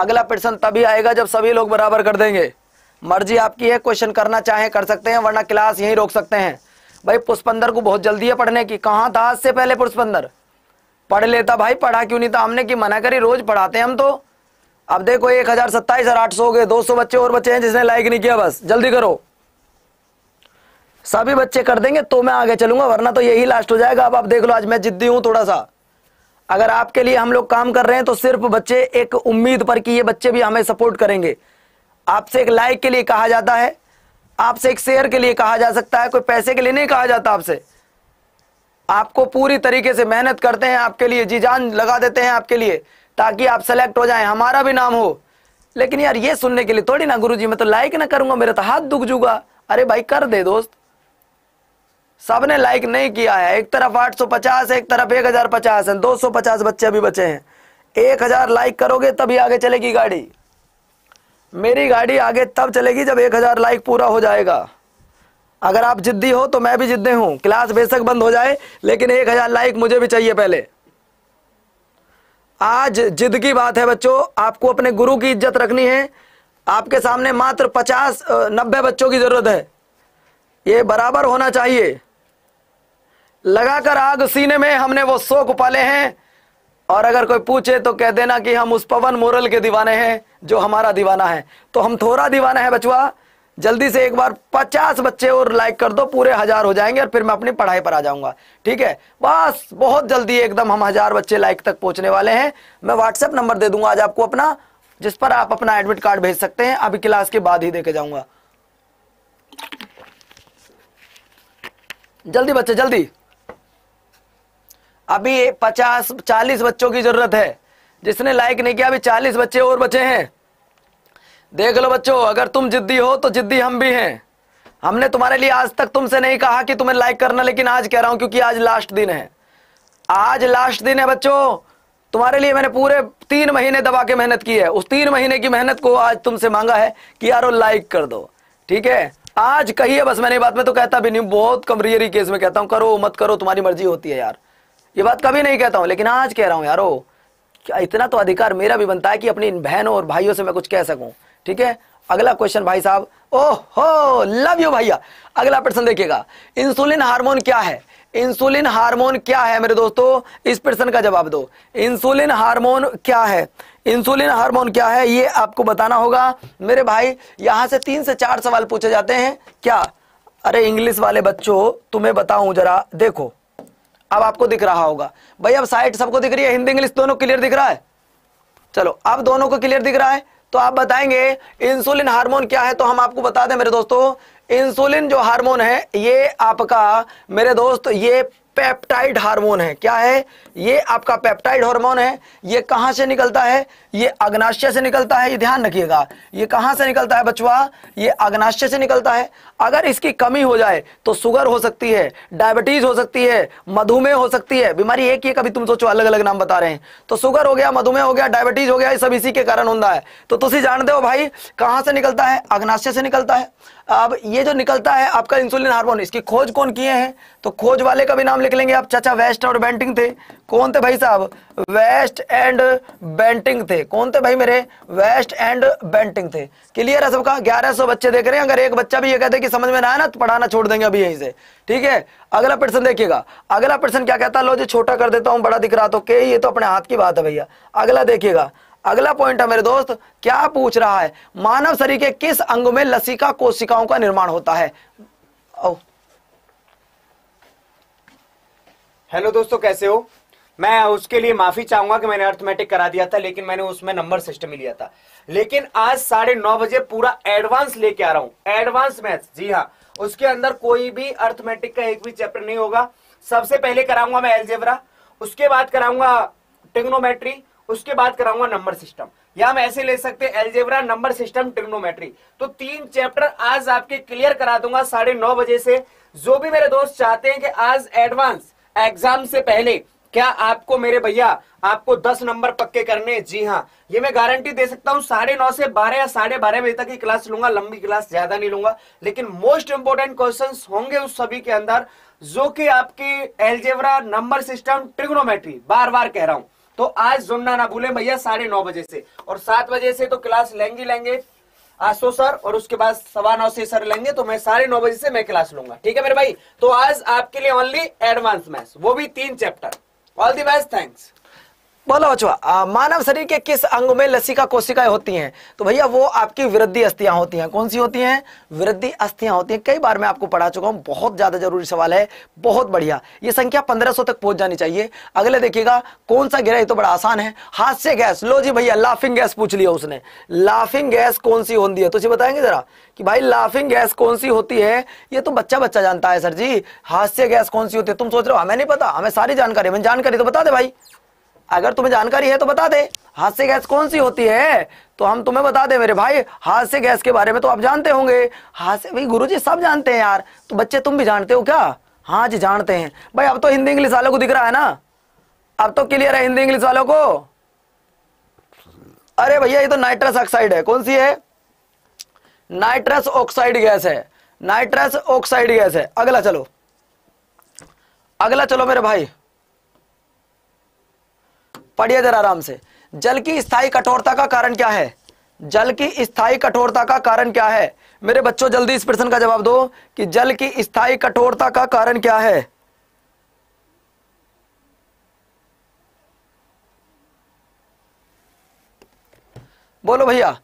अगला प्रश्न तभी आएगा जब सभी लोग बराबर कर देंगे मर्जी आपकी है क्वेश्चन करना चाहे कर सकते हैं वरना क्लास यहीं रोक सकते हैं भाई पुष्पंदर को बहुत जल्दी है पढ़ने की कहाँ था आज से पहले पुष्पंदर पढ़ लेता भाई पढ़ा क्यों नहीं था हमने की मना करी रोज पढ़ाते हैं हम तो अब देखो एक हजार सत्ताईस और आठ सौ हो गए दो सौ बच्चे और बच्चे हैं जिसने लाइक नहीं किया बस जल्दी करो सभी बच्चे कर देंगे तो मैं आगे चलूंगा वरना तो यही लास्ट हो जाएगा अब आप देख लो आज मैं जिद्दी हूं थोड़ा सा अगर आपके लिए हम लोग काम कर रहे हैं तो सिर्फ बच्चे एक उम्मीद पर कि ये बच्चे भी हमें सपोर्ट करेंगे आपसे एक लाइक के लिए कहा जाता है आपसे एक शेयर के लिए कहा जा सकता है कोई पैसे के लिए नहीं कहा जाता आपसे आपको पूरी तरीके से मेहनत करते हैं आपके लिए जी जान लगा देते हैं आपके लिए ताकि आप सेलेक्ट हो जाएं हमारा भी नाम हो लेकिन यार ये सुनने के लिए थोड़ी ना गुरुजी मैं तो लाइक ना करूंगा मेरा तो हाथ दुख जूगा अरे भाई कर दे दोस्त सबने लाइक नहीं किया है एक तरफ 850 है एक तरफ पचास है पचास बच्चे अभी बचे हैं हजार लाइक करोगे तभी आगे चलेगी गाड़ी मेरी गाड़ी आगे तब चलेगी जब एक हजार लाइक पूरा हो जाएगा अगर आप जिद्दी हो तो मैं भी जिद्दी हूं क्लास बेशक बंद हो जाए लेकिन एक हजार लाइक मुझे भी चाहिए पहले आज जिद की बात है बच्चों आपको अपने गुरु की इज्जत रखनी है आपके सामने मात्र पचास नब्बे बच्चों की जरूरत है ये बराबर होना चाहिए लगाकर आग सीने में हमने वो शोक पाले हैं और अगर कोई पूछे तो कह देना कि हम उस पवन मोरल के दीवाने हैं जो हमारा दीवाना है तो हम थोड़ा दीवाना है बचुआ जल्दी से एक बार पचास बच्चे और लाइक कर दो पूरे हजार हो जाएंगे और फिर मैं अपनी पढ़ाई पर आ जाऊंगा ठीक है बस बहुत जल्दी एकदम हम हजार बच्चे लाइक तक पहुंचने वाले हैं मैं व्हाट्सएप नंबर दे दूंगा आज आपको अपना जिस पर आप अपना एडमिट कार्ड भेज सकते हैं अभी क्लास के बाद ही देके जाऊंगा जल्दी बच्चे जल्दी अभी पचास चालीस बच्चों की जरूरत है जिसने लाइक नहीं किया अभी चालीस बच्चे और बचे हैं देख लो बच्चों अगर तुम जिद्दी हो तो जिद्दी हम भी हैं हमने तुम्हारे लिए आज तक तुमसे नहीं कहा कि तुम्हें लाइक करना लेकिन आज कह रहा हूं क्योंकि आज लास्ट दिन है आज लास्ट दिन है बच्चों तुम्हारे लिए मैंने पूरे तीन महीने दबा के मेहनत की है उस तीन महीने की मेहनत को आज तुमसे मांगा है कि यारो लाइक कर दो ठीक है आज है बस मैंने बात में तो कहता भी नहीं बहुत कम केस में कहता हूँ करो मत करो तुम्हारी मर्जी होती है यार ये बात कभी नहीं कहता हूँ लेकिन आज कह रहा हूँ यारो इतना तो अधिकार मेरा भी बनता है कि अपनी बहनों और भाइयों से मैं कुछ कह सकूं ठीक है अगला क्वेश्चन भाई साहब ओह लव यू भैया अगला प्रश्न देखिएगा इंसुलिन हार्मोन क्या है इंसुलिन हार्मोन क्या है मेरे दोस्तों इस प्रश्न का जवाब दो इंसुलिन हार्मोन क्या है इंसुलिन हार्मोन क्या है ये आपको बताना होगा मेरे भाई यहां से तीन से चार सवाल पूछे जाते हैं क्या अरे इंग्लिश वाले बच्चों तुम्हें बताऊं जरा देखो अब आपको दिख रहा होगा भाई अब साइट सबको दिख रही है हिंदी इंग्लिश दोनों क्लियर दिख रहा है चलो अब दोनों को क्लियर दिख रहा है तो आप बताएंगे इंसुलिन हार्मोन क्या है तो हम आपको बता दें मेरे दोस्तों इंसुलिन जो हार्मोन है ये आपका मेरे दोस्त ये पेप्टाइड हार्मोन है क्या है ये आपका पेप्टाइड हार्मोन है ये कहां से निकलता है ये अग्नाशय से निकलता है ये ध्यान रखिएगा ये कहां से निकलता है बचवा ये अग्नाशय से निकलता है अगर इसकी कमी हो जाए तो शुगर हो सकती है डायबिटीज हो सकती है मधुमेह हो सकती है बीमारी एक ही कभी तुम सोचो अलग अलग नाम बता रहे हैं तो शुगर हो गया मधुमेह हो गया डायबिटीज हो गया ये सब इसी के कारण होता है तो तुम जानते हो भाई कहां से निकलता है अग्नाशय से निकलता है अब ये जो निकलता है आपका इंसुलिन हार्मोन इसकी खोज कौन किए हैं तो खोज वाले का भी नाम लिख लेंगे आप चाचा वेस्ट और बेंटिंग थे कौन थे भाई साहब वेस्ट एंड बेंटिंग थे कौन थे भाई मेरे वेस्ट एंड बेंटिंग थे क्लियर है सबका ग्यारह सौ बच्चे देख रहे हैं अगर एक बच्चा भी ये कहते कि समझ में ना आया ना तो पढ़ाना छोड़ देंगे अभी यहीं से ठीक है अगला प्रश्न देखिएगा अगला प्रश्न क्या कहता है लो जी छोटा कर देता हूँ बड़ा दिख रहा तो के ये तो अपने हाथ की बात है भैया अगला देखिएगा अगला पॉइंट है मेरे दोस्त क्या पूछ रहा है मानव शरीर के किस अंग में लसिका कोशिकाओं का निर्माण होता है ओ। हेलो दोस्तों कैसे हो मैं उसके लिए माफी चाहूंगा कि मैंने अर्थमेटिक करा दिया था लेकिन मैंने उसमें नंबर सिस्टम ही लिया था लेकिन आज साढ़े नौ बजे पूरा एडवांस लेके आ रहा हूं एडवांस मैथ जी हाँ उसके अंदर कोई भी अर्थमेटिक का एक भी चैप्टर नहीं होगा सबसे पहले कराऊंगा मैं एलजेबरा उसके बाद कराऊंगा टिग्नोमेट्री उसके बाद कराऊंगा नंबर सिस्टम या हम ऐसे ले सकते हैं एलजेब्रा नंबर सिस्टम ट्रिग्नोमेट्री तो तीन चैप्टर आज आपके क्लियर करा दूंगा साढ़े नौ बजे से जो भी मेरे दोस्त चाहते हैं कि आज एडवांस एग्जाम से पहले क्या आपको मेरे भैया आपको दस नंबर पक्के करने जी हाँ ये मैं गारंटी दे सकता हूँ साढ़े नौ से बारह या साढ़े बारह बजे तक ही क्लास लूंगा लंबी क्लास ज्यादा नहीं लूंगा लेकिन मोस्ट इंपोर्टेंट क्वेश्चन होंगे उस सभी के अंदर जो कि आपके एलजेवरा नंबर सिस्टम ट्रिग्नोमेट्री बार बार कह रहा हूं तो आज जुड़ना ना भूलें भैया साढ़े नौ बजे से और सात बजे से तो क्लास लेंगे लेंगे आसो तो सर और उसके बाद सवा नौ से सर लेंगे तो मैं साढ़े नौ बजे से मैं क्लास लूंगा ठीक है मेरे भाई तो आज आपके लिए ओनली एडवांस मैथ्स वो भी तीन chapter all the best thanks बोलो बचवा मानव शरीर के किस अंग में लसिका कोशिकाएं होती हैं तो भैया वो आपकी वृद्धि अस्थियां होती हैं कौन सी होती हैं वृद्धि अस्थियां होती हैं कई बार मैं आपको पढ़ा चुका हूं बहुत ज्यादा जरूरी सवाल है बहुत बढ़िया ये संख्या 1500 तक पहुंच जानी चाहिए अगले देखिएगा कौन सा गिरा तो बड़ा आसान है हाथ से गैस लो जी भैया लाफिंग गैस पूछ लिया उसने लाफिंग गैस कौन सी होती है तो बताएंगे जरा कि भाई लाफिंग गैस कौन सी होती है ये तो बच्चा बच्चा जानता है सर जी हास्य गैस कौन सी होती है तुम सोच रहे हो हमें नहीं पता हमें सारी जानकारी हमें जानकारी तो बता दे भाई अगर तुम्हें जानकारी है तो बता दे हास्य गैस कौन सी होती है तो हम तुम्हें बता दे मेरे भाई हास्य गैस के बारे में तो आप जानते होंगे हास्य भाई गुरु जी सब जानते हैं यार तो बच्चे तुम भी जानते हो क्या हाँ जी जानते हैं भाई अब तो हिंदी इंग्लिश वालों को दिख रहा है ना अब तो क्लियर है हिंदी इंग्लिश वालों को अरे भैया ये तो नाइट्रस ऑक्साइड है कौन सी है नाइट्रस ऑक्साइड गैस है नाइट्रस ऑक्साइड गैस है अगला चलो अगला चलो मेरे भाई पढ़िए जरा आराम से जल की स्थायी कठोरता का कारण क्या है जल की स्थायी कठोरता का कारण क्या है मेरे बच्चों जल्दी इस प्रश्न का जवाब दो कि जल की स्थायी कठोरता का कारण क्या है बोलो भैया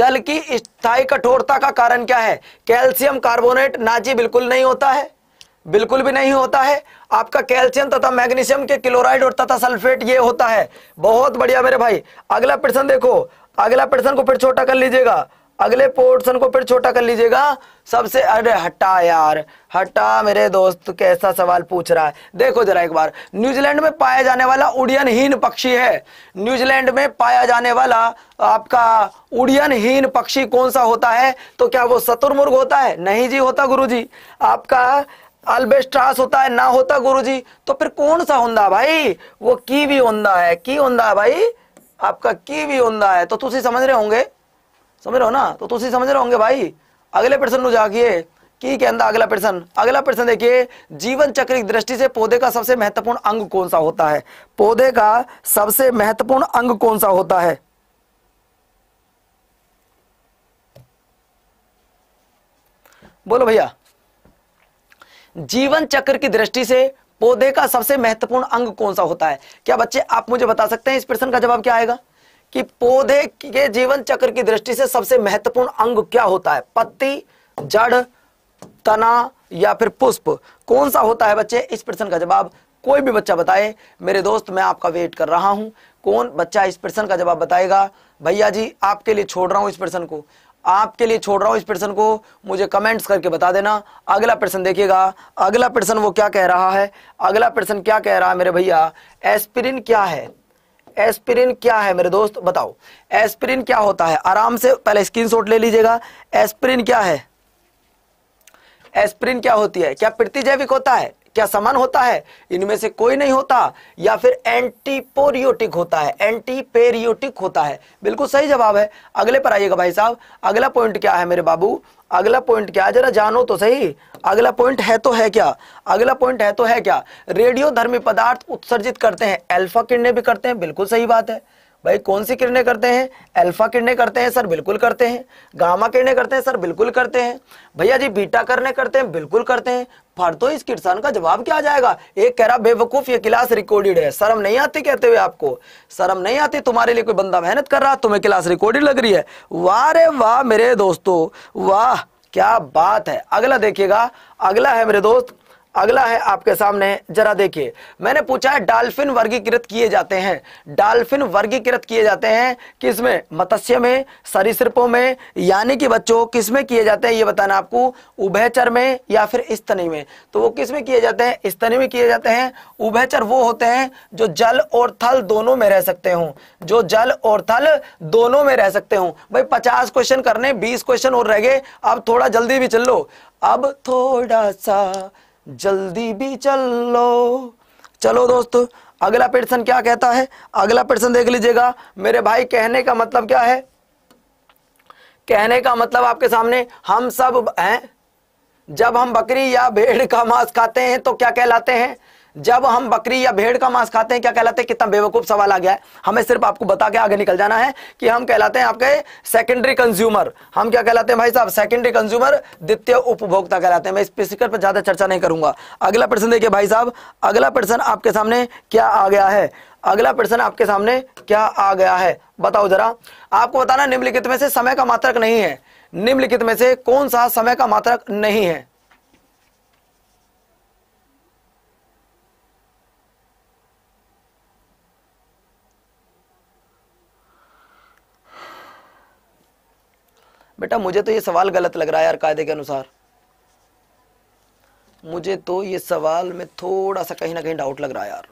जल की स्थायी कठोरता का कारण क्या है कैल्शियम कार्बोनेट नाजी बिल्कुल नहीं होता है बिल्कुल भी नहीं होता है आपका कैल्शियम तथा मैग्नीशियम के क्लोराइड और तथा सल्फेट ये होता है बहुत बढ़िया मेरे भाई अगला प्रश्न देखो अगला प्रश्न को फिर छोटा कर लीजिएगा अगले पोर्शन को फिर छोटा कर लीजिएगा सबसे अरे हटा यार हटा मेरे दोस्त कैसा सवाल पूछ रहा है देखो जरा एक बार न्यूजीलैंड में पाया जाने वाला उड़ियनहीन पक्षी है न्यूजीलैंड में पाया जाने वाला आपका उड़ियनहीन पक्षी कौन सा होता है तो क्या वो शतुर्मुर्ग होता है नहीं जी होता गुरु जी आपका अल्बेस्ट्रास होता है ना होता गुरुजी तो फिर कौन सा होंदा भाई वो की भी होंदा है की होंदा है भाई आपका की भी होंदा है तो तुम समझ रहे होंगे समझ रहे हो ना तो तुम समझ रहे होंगे भाई अगले प्रश्न जाके की कहता अगला प्रश्न अगला प्रश्न देखिए जीवन चक्र की दृष्टि से पौधे का सबसे महत्वपूर्ण अंग कौन सा होता है पौधे का सबसे महत्वपूर्ण अंग कौन सा होता है बोलो भैया जीवन चक्र की दृष्टि से पौधे का सबसे महत्वपूर्ण अंग कौन सा होता है क्या बच्चे आप मुझे बता सकते हैं इस प्रश्न का जवाब क्या आएगा कि पौधे के जीवन चक्र की दृष्टि से सबसे महत्वपूर्ण अंग क्या होता है पत्ती जड़ तना या फिर पुष्प कौन सा होता है बच्चे इस प्रश्न का जवाब कोई भी बच्चा बताए मेरे दोस्त मैं आपका वेट कर रहा हूं कौन बच्चा इस प्रश्न का जवाब बताएगा भैया जी आपके लिए छोड़ रहा हूं इस प्रश्न को आपके लिए छोड़ रहा हूं इस प्रश्न को मुझे कमेंट्स करके बता देना अगला प्रश्न देखिएगा अगला प्रश्न वो क्या कह रहा है अगला प्रश्न क्या कह रहा है मेरे भैया एस्पिरिन क्या है एस्पिरिन क्या है मेरे दोस्त बताओ एस्पिरिन क्या होता है आराम से पहले शॉट ले लीजिएगा एस्पिरिन क्या है एस्पिरिन क्या होती है क्या प्रतिजैविक होता है क्या समान होता है इनमें से कोई नहीं होता या फिर एंटीपोरियोटिक होता है एंटीपेरियोटिक होता है बिल्कुल सही जवाब है अगले पर आइएगा भाई साहब अगला पॉइंट क्या है मेरे बाबू अगला पॉइंट क्या है जरा जानो तो सही अगला पॉइंट है तो है क्या अगला पॉइंट है तो है क्या रेडियो धर्मी पदार्थ उत्सर्जित करते हैं एल्फा किरणें भी करते हैं बिल्कुल सही बात है भाई कौन सी किरणें करते हैं अल्फा किरणें करते हैं सर बिल्कुल करते हैं गामा किरणें करते हैं सर बिल्कुल करते हैं भैया जी बीटा करने करते हैं बिल्कुल करते हैं फर तो इस किसान का जवाब क्या आ जाएगा एक कह रहा बेवकूफ ये क्लास रिकॉर्डेड है शर्म नहीं आती कहते हुए आपको शर्म नहीं आती तुम्हारे लिए कोई बंदा मेहनत कर रहा तुम्हें क्लास रिकॉर्डेड लग रही है वाह रे वाह मेरे दोस्तों वाह क्या बात है अगला देखिएगा अगला है मेरे दोस्त अगला है आपके सामने जरा देखिए मैंने पूछा है डाल्फिन वर्गीकृत किए जाते हैं डाल्फिन वर्गीकृत किए जाते हैं किसमें मत्स्य में सरीसृपों में यानी कि बच्चों किसमें किए जाते हैं ये बताना आपको उभयचर में या फिर स्तनी में तो वो किसमें किए जाते हैं स्तनी में किए जाते हैं उभयचर वो होते हैं जो जल और थल दोनों में रह सकते हो जो जल और थल दोनों में रह सकते हो भाई पचास क्वेश्चन करने बीस क्वेश्चन और रह गए अब थोड़ा जल्दी भी चल लो अब थोड़ा सा जल्दी भी चल लो चलो दोस्तों अगला प्रश्न क्या कहता है अगला प्रश्न देख लीजिएगा मेरे भाई कहने का मतलब क्या है कहने का मतलब आपके सामने हम सब हैं जब हम बकरी या भेड़ का मांस खाते हैं तो क्या कहलाते हैं जब हम बकरी या भेड़ का मांस खाते हैं क्या कहलाते हैं कितना बेवकूफ सवाल आ गया है हमें सिर्फ आपको बता के आगे निकल जाना है कि हम कहलाते हैं आपके सेकेंडरी कंज्यूमर हम क्या कहलाते हैं भाई साहब सेकेंडरी कंज्यूमर द्वितीय उपभोक्ता कहलाते हैं मैं स्पेसिकल पर ज्यादा चर्चा नहीं करूंगा अगला प्रश्न देखिए भाई साहब अगला प्रश्न आपके सामने क्या आ गया है अगला प्रश्न आपके सामने क्या आ गया है बताओ जरा आपको बताना निम्नलिखित में से समय का मात्रक नहीं है निम्नलिखित में से कौन सा समय का मात्रक नहीं है बेटा मुझे तो ये सवाल गलत लग रहा है यार कायदे के अनुसार मुझे तो ये सवाल में थोड़ा सा कहीं ना कहीं डाउट लग रहा है यार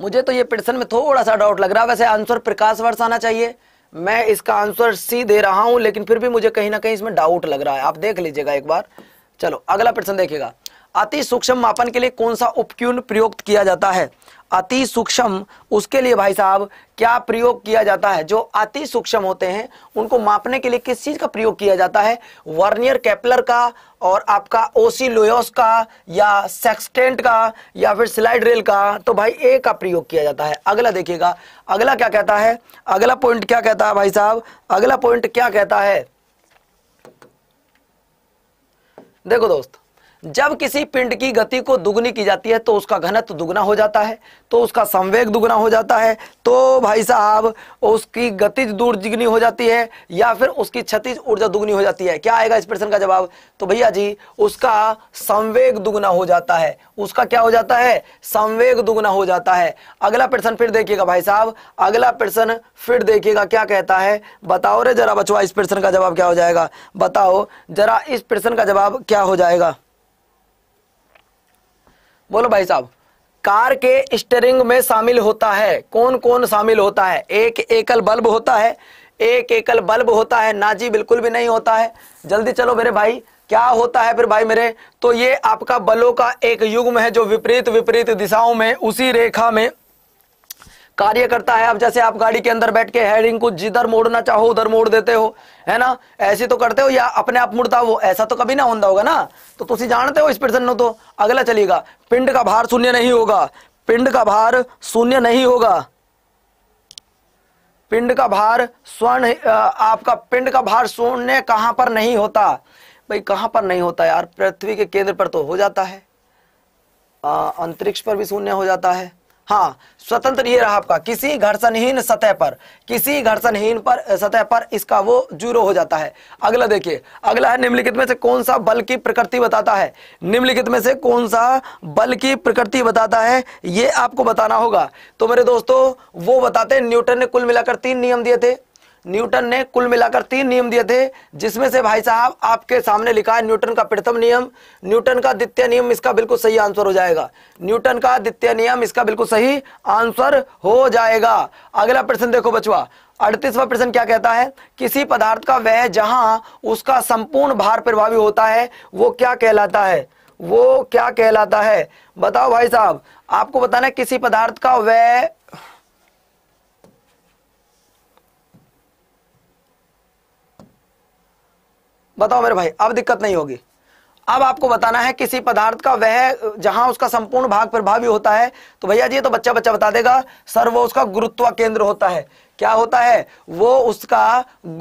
मुझे तो ये प्रश्न में थोड़ा सा डाउट लग रहा है वैसे आंसर प्रकाश वर्ष आना चाहिए मैं इसका आंसर सी दे रहा हूं लेकिन फिर भी मुझे कहीं ना कहीं इसमें डाउट लग रहा है आप देख लीजिएगा एक बार चलो अगला प्रश्न देखिएगा अति सूक्ष्म मापन के लिए कौन सा उपक्यून प्रयुक्त किया जाता है अति सूक्ष्म उसके लिए भाई साहब क्या प्रयोग किया जाता है जो अति सूक्ष्म होते हैं उनको मापने के लिए किस चीज़ का प्रयोग किया जाता है वर्नियर कैपलर का और आपका ओसी लोयोस का या सेक्सटेंट का या फिर स्लाइड रेल का तो भाई ए का प्रयोग किया जाता है अगला देखिएगा अगला क्या कहता है अगला पॉइंट क्या कहता है भाई साहब अगला पॉइंट क्या कहता है देखो दोस्त जब किसी पिंड की गति को दुगनी की जाती है तो उसका घनत्व दुगना हो जाता है तो उसका संवेग दुगना हो जाता है तो भाई साहब उसकी गतिज दूर दिग्नी हो जाती है या फिर उसकी क्षतिज ऊर्जा दुगनी हो जाती है क्या आएगा इस प्रश्न का जवाब तो भैया जी उसका संवेग दुगना हो जाता है उसका क्या हो जाता है संवेग दुगना हो जाता है अगला प्रश्न फिर देखिएगा भाई साहब अगला प्रश्न फिर देखिएगा क्या कहता है बताओ रे जरा बचवा इस प्रश्न का जवाब क्या हो जाएगा बताओ जरा इस प्रश्न का जवाब क्या हो जाएगा बोलो भाई साहब कार के स्टेरिंग में शामिल होता है कौन कौन शामिल होता है एक एकल बल्ब होता है एक एकल बल्ब होता है ना जी बिल्कुल भी नहीं होता है जल्दी चलो मेरे भाई क्या होता है फिर भाई मेरे तो ये आपका बलों का एक युग्म है जो विपरीत विपरीत दिशाओं में उसी रेखा में कार्य करता है अब जैसे आप गाड़ी के अंदर बैठ के हेडिंग को जिधर मोड़ना चाहो उधर मोड़ देते हो है ना ऐसे तो करते हो या अपने आप मुड़ता हो ऐसा तो कभी ना होता होगा ना तो तुम जानते हो इस प्रश्न तो अगला चलिएगा पिंड का भार शून्य नहीं होगा पिंड का भार शून्य नहीं होगा पिंड का भार स्वर्ण आपका पिंड का भार शून्य कहां पर नहीं होता भाई कहां पर नहीं होता यार पृथ्वी के केंद्र पर तो हो जाता है अंतरिक्ष पर भी शून्य हो जाता है हाँ स्वतंत्र ये रहा आपका किसी घर्षणहीन सतह पर किसी घर्षणहीन पर सतह पर इसका वो जीरो हो जाता है अगला देखिए अगला है निम्नलिखित में से कौन सा बल की प्रकृति बताता है निम्नलिखित में से कौन सा बल की प्रकृति बताता है ये आपको बताना होगा तो मेरे दोस्तों वो बताते न्यूटन ने कुल मिलाकर तीन नियम दिए थे न्यूटन ने कुल मिलाकर तीन नियम दिए थे जिसमें से भाई साहब आपके सामने लिखा है न्यूटन का प्रथम नियम न्यूटन का द्वितीय नियम इसका बिल्कुल सही आंसर हो जाएगा न्यूटन का द्वितीय नियम इसका बिल्कुल सही आंसर हो जाएगा अगला प्रश्न देखो बचवा अड़तीसवा प्रश्न क्या कहता है किसी पदार्थ का वह जहां उसका संपूर्ण भार प्रभावी होता है वो क्या कहलाता है वो क्या कहलाता है बताओ भाई साहब आपको बताना है किसी पदार्थ का वह बताओ मेरे भाई अब दिक्कत नहीं होगी अब आपको बताना है किसी पदार्थ का वह जहां उसका संपूर्ण भाग प्रभावी होता है तो भैया जी तो बच्चा बच्चा बता देगा सर वो उसका गुरुत्व केंद्र होता है क्या होता है वो उसका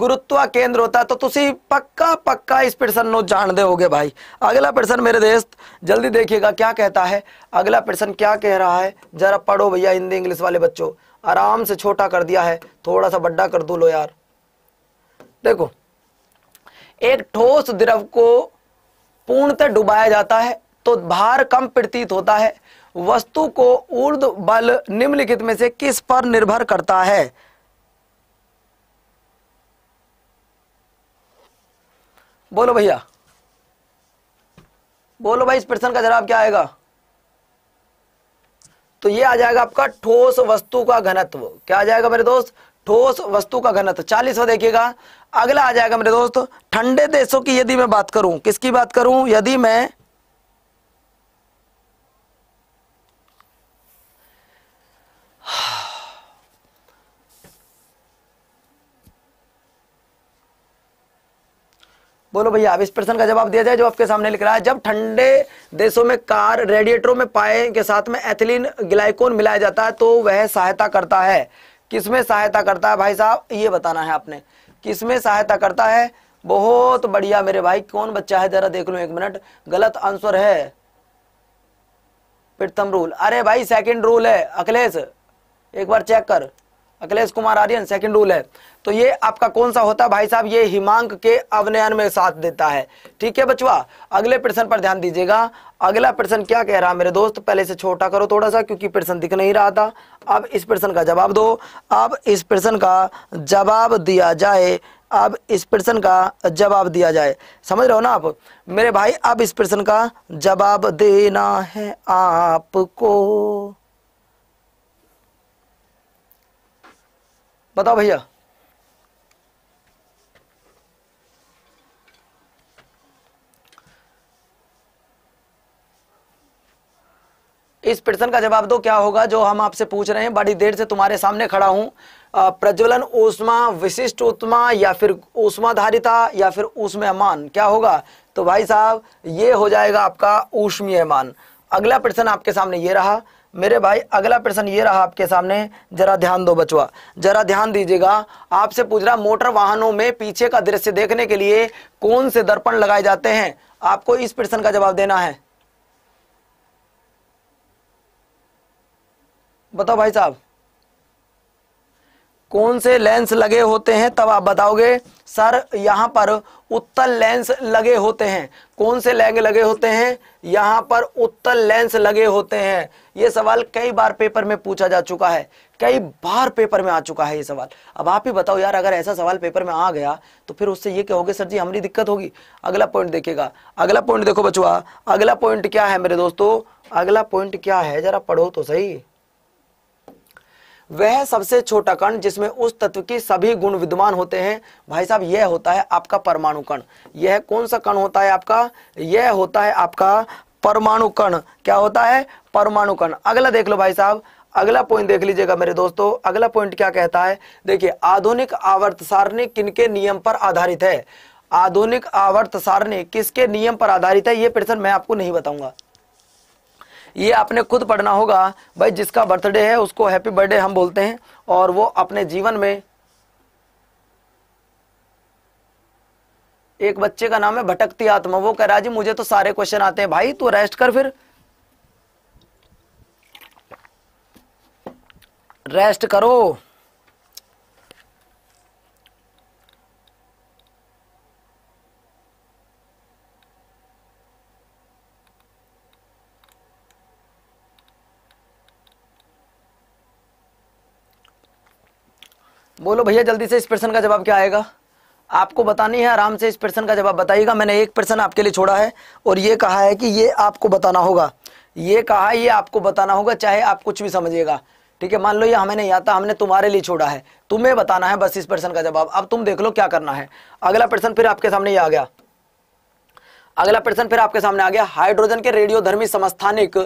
गुरुत्व केंद्र होता है तो तुम पक्का पक्का इस प्रश्न नो जान दोगे भाई अगला प्रश्न मेरे दोस्त जल्दी देखिएगा क्या कहता है अगला प्रश्न क्या कह रहा है जरा पढ़ो भैया हिंदी इंग्लिश वाले बच्चों आराम से छोटा कर दिया है थोड़ा सा बड्डा कर दो लो यार देखो एक ठोस द्रव को पूर्णतः डुबाया जाता है तो भार कम प्रतीत होता है वस्तु को ऊर्ध बल निम्नलिखित में से किस पर निर्भर करता है बोलो भैया बोलो भाई इस प्रश्न का जवाब क्या आएगा तो ये आ जाएगा आपका ठोस वस्तु का घनत्व क्या आ जाएगा मेरे दोस्त ठोस वस्तु का घनत्व चालीसवा देखिएगा अगला आ जाएगा मेरे दोस्त ठंडे देशों की यदि मैं बात करूं किसकी बात करूं यदि मैं बोलो भैया अब इस प्रश्न का जवाब दिया जाए जो आपके सामने लिख रहा है जब ठंडे देशों में कार रेडिएटरों में पाए के साथ में एथिलीन ग्लाइकोन मिलाया जाता है तो वह सहायता करता है किसमें सहायता करता है भाई साहब ये बताना है आपने किसमें सहायता करता है बहुत बढ़िया मेरे भाई कौन बच्चा है जरा देख लो एक मिनट गलत आंसर है प्रथम रूल अरे भाई सेकंड रूल है अखिलेश एक बार चेक कर अखिलेश कुमार आर्यन सेकंड रूल है तो ये आपका कौन सा होता है भाई साहब ये हिमांक के अवनयन में साथ देता है ठीक है बचवा अगले प्रश्न पर ध्यान दीजिएगा अगला प्रश्न क्या कह रहा है मेरे दोस्त पहले से छोटा करो थोड़ा सा क्योंकि प्रश्न दिख नहीं रहा था अब इस प्रश्न का जवाब दो अब इस प्रश्न का जवाब दिया जाए अब इस प्रश्न का जवाब दिया जाए समझ रहे हो ना आप मेरे भाई अब इस प्रश्न का जवाब देना है आपको बताओ भैया इस प्रश्न का जवाब दो क्या होगा जो हम आपसे पूछ रहे हैं बड़ी देर से तुम्हारे सामने खड़ा हूं प्रज्वलन ऊष्मा विशिष्ट उत्मा या फिर ऊष्माधारिता या फिर ऊष्म्यमान क्या होगा तो भाई साहब ये हो जाएगा आपका ऊष्मीयमान अगला प्रश्न आपके सामने ये रहा मेरे भाई अगला प्रश्न ये रहा आपके सामने जरा ध्यान दो बचवा जरा ध्यान दीजिएगा आपसे पूछ रहा मोटर वाहनों में पीछे का दृश्य देखने के लिए कौन से दर्पण लगाए जाते हैं आपको इस प्रश्न का जवाब देना है बताओ भाई साहब कौन से लेंस लगे होते हैं तब आप बताओगे सर यहाँ पर उत्तल लेंस लगे होते हैं कौन से लेंस लगे होते हैं यहाँ पर उत्तल लेंस लगे होते हैं ये सवाल कई बार पेपर में पूछा जा चुका है कई बार पेपर में आ चुका है ये सवाल अब आप ही बताओ यार अगर ऐसा सवाल पेपर में आ गया तो फिर उससे ये कहोगे सर जी हमारी दिक्कत होगी अगला पॉइंट देखेगा अगला पॉइंट देखो बचुआ अगला पॉइंट क्या है मेरे दोस्तों अगला पॉइंट क्या है जरा पढ़ो तो सही वह सबसे छोटा कण जिसमें उस तत्व की सभी गुण विद्यमान होते हैं भाई साहब यह होता है आपका परमाणु कण यह कौन सा कण होता है आपका यह होता है आपका परमाणु कण क्या होता है परमाणु कण अगला देख लो भाई साहब अगला पॉइंट देख लीजिएगा मेरे दोस्तों अगला पॉइंट क्या कहता है देखिए आधुनिक आवर्त सारणी किनके नियम पर आधारित है आधुनिक आवर्त सारणी किसके नियम पर आधारित है यह प्रश्न मैं आपको नहीं बताऊंगा ये आपने खुद पढ़ना होगा भाई जिसका बर्थडे है उसको हैप्पी बर्थडे हम बोलते हैं और वो अपने जीवन में एक बच्चे का नाम है भटकती आत्मा वो कह रहा जी मुझे तो सारे क्वेश्चन आते हैं भाई तू रेस्ट कर फिर रेस्ट करो बोलो भैया जल्दी से इस प्रश्न का जवाब क्या आएगा आपको बतानी है आराम से इस प्रश्न का जवाब बताइएगा मैंने एक प्रश्न आपके लिए छोड़ा है और ये कहा है कि ये आपको बताना होगा ये कहा ये आपको बताना होगा चाहे आप कुछ भी समझिएगा ठीक है मान लो ये हमें नहीं आता हमने तुम्हारे लिए छोड़ा है तुम्हें बताना है बस इस प्रश्न का जवाब अब तुम देख लो क्या करना है अगला प्रश्न फिर आपके सामने आ गया अगला प्रश्न फिर आपके सामने आ गया हाइड्रोजन के रेडियोधर्मी समस्थानिक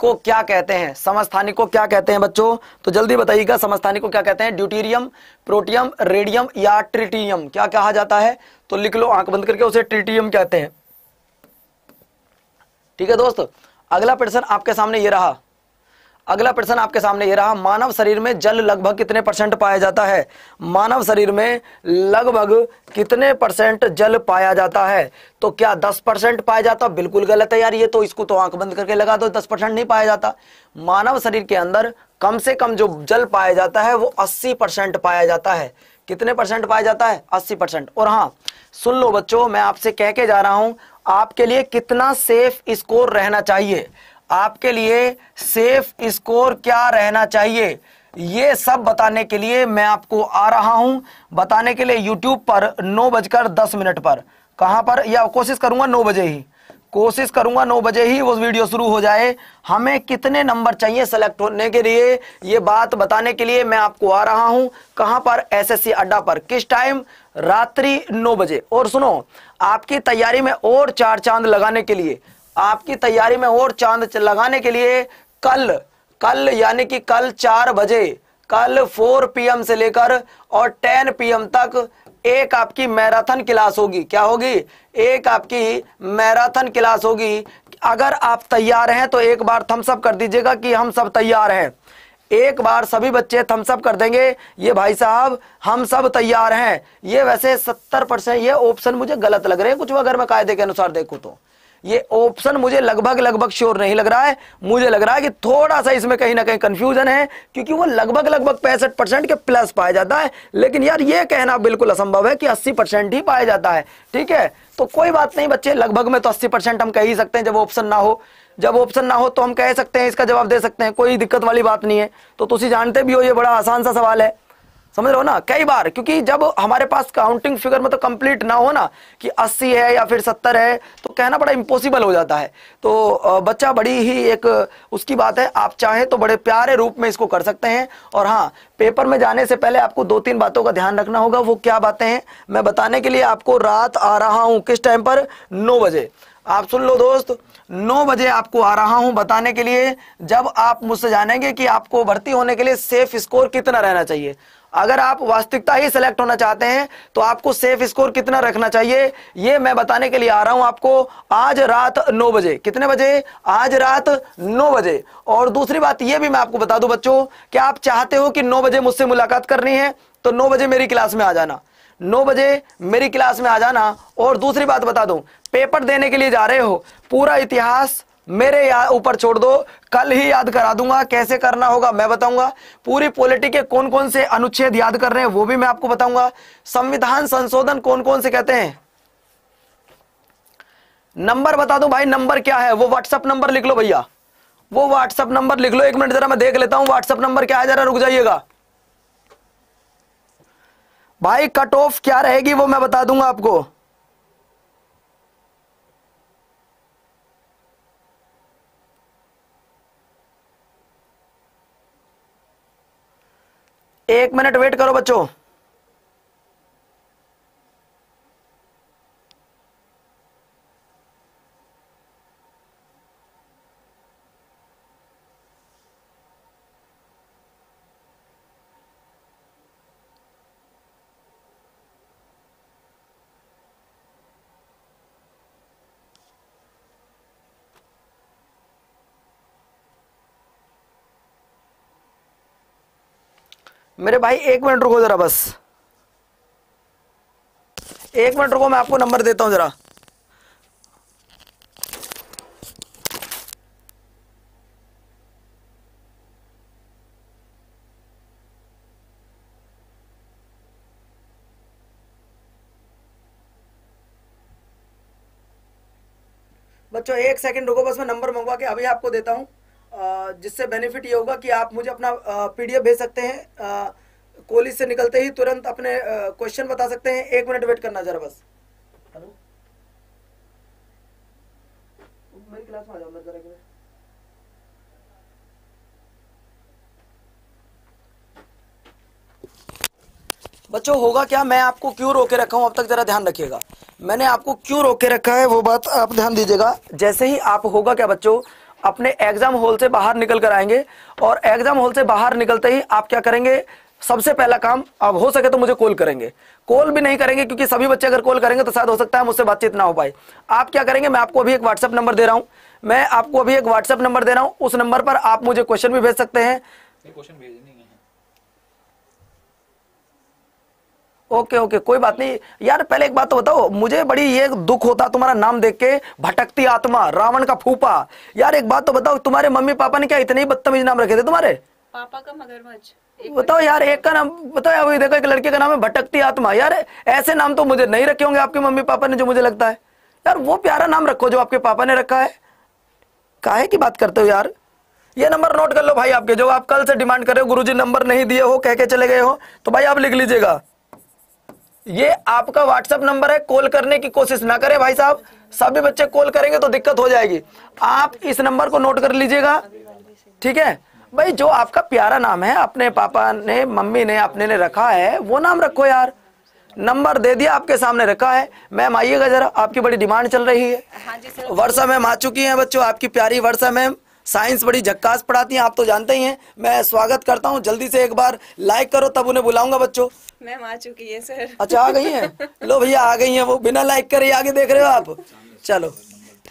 को क्या कहते हैं समस्थानिक को क्या कहते हैं बच्चों तो जल्दी बताइएगा समस्थानिक को क्या कहते हैं ड्यूटीरियम प्रोटियम रेडियम या ट्रिटियम क्या कहा जाता है तो लिख लो आंख बंद करके उसे ट्रिटियम कहते हैं ठीक है दोस्त अगला प्रश्न आपके सामने ये रहा अगला प्रश्न आपके सामने ये रहा मानव शरीर में जल लगभग कितने परसेंट पाया जाता है मानव शरीर में लगभग कितने परसेंट जल पाया जाता है तो क्या दस परसेंट पाया जाता बिल्कुल गलत है यार ये तो इसको तो आंख बंद करके लगा दो दस परसेंट नहीं पाया जाता मानव शरीर के अंदर कम से कम जो जल पाया जाता है वो अस्सी परसेंट पाया जाता है कितने परसेंट पाया जाता है अस्सी परसेंट और हाँ सुन लो बच्चों मैं आपसे कह के जा रहा हूं आपके लिए कितना सेफ स्कोर रहना चाहिए आपके लिए सेफ स्कोर क्या रहना चाहिए ये सब बताने के लिए मैं आपको आ रहा हूं बताने के लिए यूट्यूब पर नौ बजकर दस मिनट पर कहां पर या कोशिश करूंगा नौ बजे ही कोशिश करूंगा नौ बजे ही वो वीडियो शुरू हो जाए हमें कितने नंबर चाहिए सेलेक्ट होने के लिए ये बात बताने के लिए मैं आपको आ रहा हूं कहां पर एसएससी अड्डा पर किस टाइम रात्रि नौ बजे और सुनो आपकी तैयारी में और चार चांद लगाने के लिए आपकी तैयारी में और चांद लगाने के लिए कल कल यानी कि कल चार बजे कल 4 पीएम से लेकर और 10 पीएम तक एक आपकी मैराथन क्लास होगी क्या होगी एक आपकी मैराथन क्लास होगी अगर आप तैयार हैं तो एक बार थम्सअप कर दीजिएगा कि हम सब तैयार हैं एक बार सभी बच्चे थम्सअप कर देंगे ये भाई साहब हम सब तैयार हैं ये वैसे सत्तर परसेंट ये ऑप्शन मुझे गलत लग रहे हैं कुछ अगर मैं कायदे के अनुसार देखूँ तो ये ऑप्शन मुझे लगभग लगभग श्योर नहीं लग रहा है मुझे लग रहा है कि थोड़ा सा इसमें कहीं ना कहीं कंफ्यूजन है क्योंकि वो लगभग लगभग पैंसठ परसेंट के प्लस पाया जाता है लेकिन यार ये कहना बिल्कुल असंभव है कि अस्सी परसेंट ही पाया जाता है ठीक है तो कोई बात नहीं बच्चे लगभग में तो अस्सी परसेंट हम कह ही सकते हैं जब ऑप्शन ना हो जब ऑप्शन ना हो तो हम कह सकते हैं इसका जवाब दे सकते हैं कोई दिक्कत वाली बात नहीं है तो तुम जानते भी हो ये बड़ा आसान सा सवाल है समझ रहे हो ना कई बार क्योंकि जब हमारे पास काउंटिंग फिगर मतलब कंप्लीट ना हो ना कि 80 है या फिर 70 है तो कहना बड़ा इम्पोसिबल हो जाता है तो बच्चा बड़ी ही एक उसकी बात है आप चाहें तो बड़े प्यारे रूप में इसको कर सकते हैं और हाँ पेपर में जाने से पहले आपको दो तीन बातों का ध्यान रखना होगा वो क्या बातें हैं मैं बताने के लिए आपको रात आ रहा हूँ किस टाइम पर नौ बजे आप सुन लो दोस्त नौ बजे आपको आ रहा हूं बताने के लिए जब आप मुझसे जानेंगे कि आपको भर्ती होने के लिए सेफ स्कोर कितना रहना चाहिए अगर आप वास्तविकता ही सिलेक्ट होना चाहते हैं तो आपको सेफ स्कोर कितना रखना चाहिए ये मैं बताने के लिए आ रहा हूं आपको आज रात नौ बजे कितने बजे आज रात नौ बजे और दूसरी बात ये भी मैं आपको बता दूं बच्चों कि आप चाहते हो कि नौ बजे मुझसे मुलाकात करनी है तो नौ बजे मेरी क्लास में आ जाना नौ बजे मेरी क्लास में आ जाना और दूसरी बात बता दूं पेपर देने के लिए जा रहे हो पूरा इतिहास मेरे ऊपर छोड़ दो कल ही याद करा दूंगा कैसे करना होगा मैं बताऊंगा पूरी पॉलिटी के कौन कौन से अनुच्छेद याद कर रहे हैं वो भी मैं आपको बताऊंगा संविधान संशोधन कौन कौन से कहते हैं नंबर बता दूं भाई नंबर क्या है वो व्हाट्सअप नंबर लिख लो भैया वो व्हाट्सअप नंबर लिख लो एक मिनट जरा मैं देख लेता हूँ व्हाट्सअप नंबर क्या है जरा रुक जाइएगा भाई कट ऑफ क्या रहेगी वो मैं बता दूंगा आपको एक मिनट वेट करो बच्चों मेरे भाई एक मिनट रुको जरा बस एक मिनट रुको मैं आपको नंबर देता हूं जरा बच्चों एक सेकंड रुको बस मैं नंबर मंगवा के अभी आपको देता हूं जिससे बेनिफिट ये होगा कि आप मुझे अपना पीडीएफ भेज सकते हैं कॉलेज से निकलते ही तुरंत अपने क्वेश्चन बता सकते हैं एक मिनट वेट करना जरा बस हेलो मेरी क्लास में आ जाओ बच्चों होगा क्या मैं आपको क्यों रोके रखा हूँ अब तक जरा ध्यान रखिएगा मैंने आपको क्यों रोके रखा है वो बात आप ध्यान दीजिएगा जैसे ही आप होगा क्या बच्चों अपने एग्जाम हॉल से बाहर निकल कर आएंगे और एग्जाम हॉल से बाहर निकलते ही आप क्या करेंगे सबसे पहला काम अब हो सके तो मुझे कॉल करेंगे कॉल भी नहीं करेंगे क्योंकि सभी बच्चे अगर कॉल करेंगे तो शायद हो सकता है मुझसे बातचीत ना हो पाए आप क्या करेंगे मैं आपको अभी एक व्हाट्सएप नंबर दे रहा हूं मैं आपको अभी एक व्हाट्सएप नंबर दे रहा हूं उस नंबर पर आप मुझे क्वेश्चन भी भेज सकते हैं क्वेश्चन भेजने ओके ओके कोई बात नहीं यार पहले एक बात तो बताओ मुझे बड़ी ये दुख होता तुम्हारा नाम देख के भटकती आत्मा रावण का फूफा यार एक बात तो बताओ तुम्हारे मम्मी पापा ने क्या इतने ही बदतमीज नाम रखे थे तुम्हारे पापा का मगरमच्छ बताओ यार एक का नाम बताओ यार देखो एक लड़के का नाम है भटकती आत्मा यार ऐसे नाम तो मुझे नहीं रखे होंगे आपके मम्मी पापा ने जो मुझे लगता है यार वो प्यारा नाम रखो जो आपके पापा ने रखा है काहे की बात करते हो यार ये नंबर नोट कर लो भाई आपके जो आप कल से डिमांड कर रहे हो गुरुजी नंबर नहीं दिए हो कह के चले गए हो तो भाई आप लिख लीजिएगा ये आपका व्हाट्सएप नंबर है कॉल करने की कोशिश ना करें भाई साहब सभी बच्चे कॉल करेंगे तो दिक्कत हो जाएगी आप इस नंबर को नोट कर लीजिएगा ठीक है भाई जो आपका प्यारा नाम है अपने पापा ने मम्मी ने अपने ने रखा है वो नाम रखो यार नंबर दे दिया आपके सामने रखा है मैम आइएगा जरा आपकी बड़ी डिमांड चल रही है हाँ वर्षा मैम आ चुकी हैं बच्चों आपकी प्यारी वर्षा मैम साइंस बड़ी झक्कास पढ़ाती हैं आप तो जानते ही हैं मैं स्वागत करता हूँ जल्दी से एक बार लाइक करो तब उन्हें बुलाऊंगा बच्चों मैम आ चुकी है सर अच्छा आ गई हैं लो भैया आ गई हैं वो बिना लाइक करे आगे देख रहे हो आप चलो